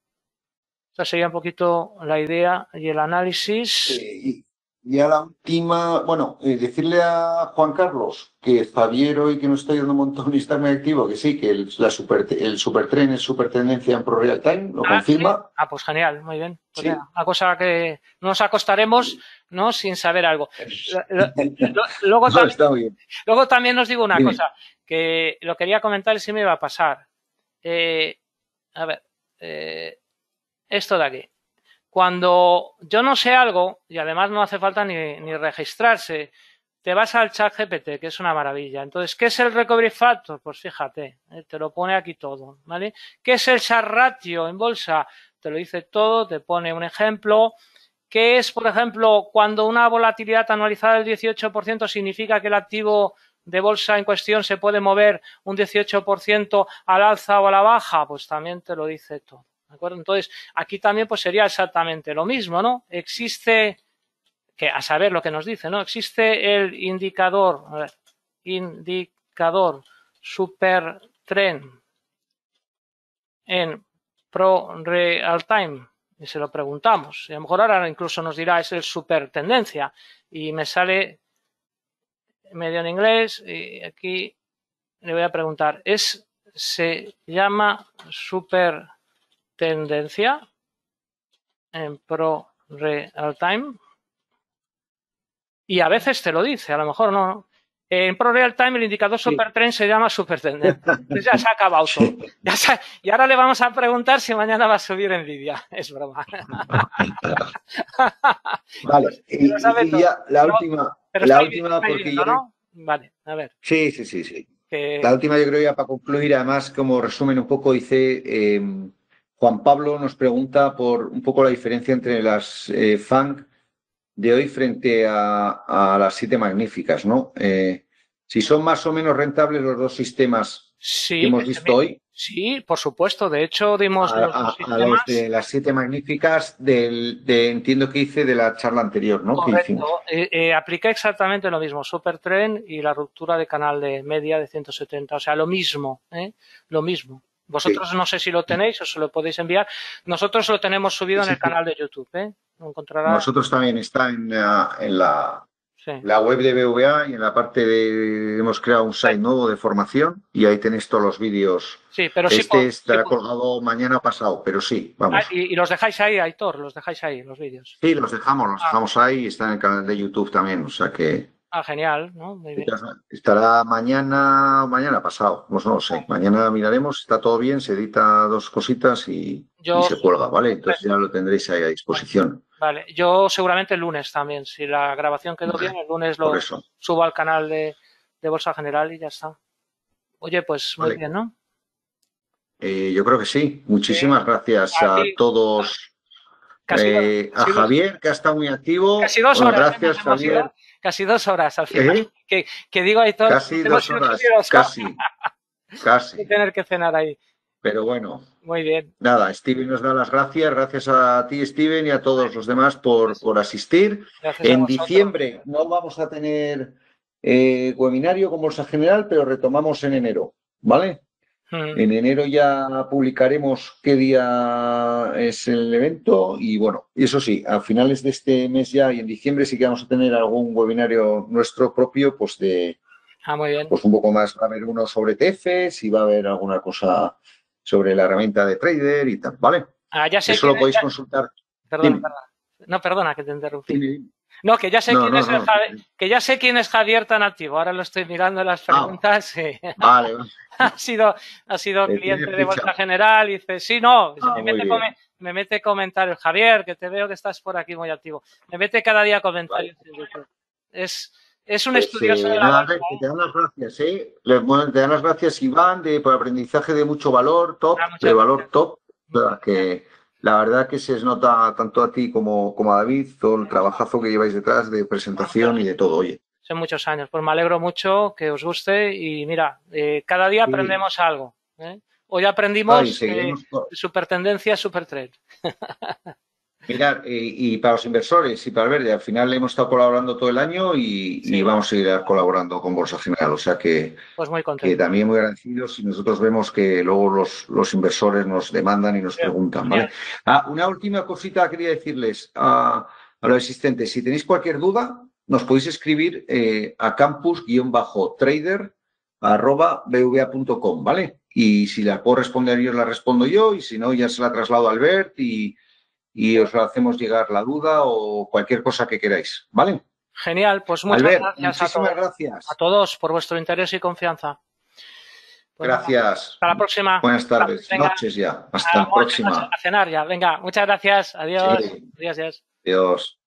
Esta sería un poquito la idea y el análisis. Y a la última, bueno, eh, decirle a Juan Carlos que Javier hoy que no estoy dando un montón y está muy activo, que sí, que el, super, el supertren es tendencia en Pro Real Time, lo ah, confirma. Ah, pues genial, muy bien. Pues a una cosa que nos acostaremos, ¿no? Sin saber algo. luego, también, nos os digo una cosa, que lo quería comentar y si me iba a pasar. Eh, a ver, eh, esto de aquí. Cuando yo no sé algo, y además no hace falta ni, registrarse, te vas al chat GPT, que es una maravilla. Entonces, ¿qué es el recovery factor? Pues fíjate, eh, te lo pone aquí todo, ¿vale? ¿Qué es el SAR ratio en bolsa? Te lo dice todo, te pone un ejemplo. ¿Qué es, por ejemplo, cuando una volatilidad anualizada del 18% significa que el activo de bolsa en cuestión se puede mover un 18% al alza o a la baja? Pues también te lo dice todo. Entonces, aquí también pues sería exactamente lo mismo, ¿no? Existe, que a saber lo que nos dice, ¿no? Existe el indicador, a ver, indicador supertren en pro real time y se lo preguntamos. Y a lo mejor ahora incluso nos dirá es el supertendencia, y me sale medio en inglés y aquí le voy a preguntar, ¿es, se llama super tendencia en pro real time. Y a veces te lo dice, a lo mejor no. En Pro Real Time el indicador Supertrend se llama super pues ya se ha acabado todo. y ahora le vamos a preguntar si mañana va a subir Nvidia. Es broma. vale. la última, la última porque yo... Vale, Sí, sí, sí, sí. La última yo creo ya para concluir, además como resumen un poco, hice... Eh, Juan Pablo nos pregunta por un poco la diferencia entre las eh, FANG de hoy frente a, las siete magníficas, ¿no? Eh, si son más o menos rentables los dos sistemas que hemos visto hoy. Sí, por supuesto. De hecho, dimos los, de las siete magníficas del, de, entiendo que hice de la charla anterior, ¿no? Correcto. Eh, exactamente lo mismo, supertren y la ruptura de canal de media de 170. O sea, lo mismo, Lo mismo. Vosotros no sé si lo tenéis o se lo podéis enviar. Nosotros lo tenemos subido en el canal de YouTube. ¿eh? Nosotros también está en la, en la, web de BVA y en la parte de... Hemos creado un site nuevo de formación y ahí tenéis todos los vídeos. Sí, pero este estará colgado mañana pasado, pero sí, vamos. Ah, y, los dejáis ahí, Aitor, los dejáis ahí, los vídeos. Sí, los dejamos, los ah. dejamos ahí y está en el canal de YouTube también, o sea que... Ah, genial, ¿no? Muy bien. Estará mañana o mañana pasado, no lo sé. Mañana miraremos, está todo bien, se edita dos cositas y, se cuelga, ¿vale? Entonces ya lo tendréis ahí a disposición. Vale, yo seguramente el lunes también, si la grabación quedó bien, el lunes lo subo al canal de, Bolsa General y ya está. Oye, pues muy bien, ¿no? Eh, yo creo que sí. Muchísimas gracias a, todos. Eh, a Javier, que ha estado muy activo. Casi dos horas, ¿eh? gracias, Javier casi dos horas al final. ¿Eh? Que, digo, Casi dos horas, casi. casi. tener que cenar ahí. Pero bueno. Muy bien. Nada, Steven nos da las gracias. Gracias a ti, Steven, y a todos los demás por, asistir. en diciembre no vamos a tener eh, webinario con Bolsa General, pero retomamos en enero. ¿Vale? En enero ya publicaremos qué día es el evento y bueno, eso sí, a finales de este mes ya y en diciembre sí que vamos a tener algún webinario nuestro propio, pues de... Ah, muy bien. Pues un poco más, va a haber uno sobre TF, si va a haber alguna cosa sobre la herramienta de Trader y tal, ¿vale? Ah, ya sé. Eso lo podéis consultar. Perdona, perdona. No, perdona que te interrumpí. No, que ya sé, quién es Javier, que ya sé quién es Javier tan activo. Ahora lo estoy mirando las ah, preguntas. vale, ha sido, ha sido eh, cliente de Bolsa General dice, sí, no, ah, me, mete comentarios. Javier, que te veo que estás por aquí muy activo. Me mete cada día comentarios. Es, es un eh, estudioso de la Te ¿eh? dan las gracias, ¿eh? te dan las gracias, Iván, de, por aprendizaje de mucho valor, top, ah, de valor top. Que, la verdad que se os nota tanto a ti como, a David todo el trabajazo que lleváis detrás de presentación y de todo, oye. Son muchos años, pues me alegro mucho que os guste y mira, eh, cada día aprendemos algo. ¿eh? Hoy aprendimos super eh, Super trade. Mirar, eh, y para los inversores y para Verde, al final hemos estado colaborando todo el año y, vamos a seguir colaborando con Bolsa General. O sea que, pues también muy agradecidos y nosotros vemos que luego los, los inversores nos demandan y nos preguntan. ¿vale? Ah, una última cosita quería decirles a, los asistentes, Si tenéis cualquier duda, nos podéis escribir eh, a campus-trader arroba ¿vale? Y si la puedo responder yo, la respondo yo, y si no, ya se la traslado a Albert y, y os hacemos llegar la duda o cualquier cosa que queráis, ¿vale? Genial, pues muchas gracias, a todos, por vuestro interés y confianza. Pues gracias. hasta la próxima. Buenas tardes, noches ya. Hasta la próxima. A cenar ya. Venga, muchas gracias. Adiós. Gracias. Adiós. Adiós.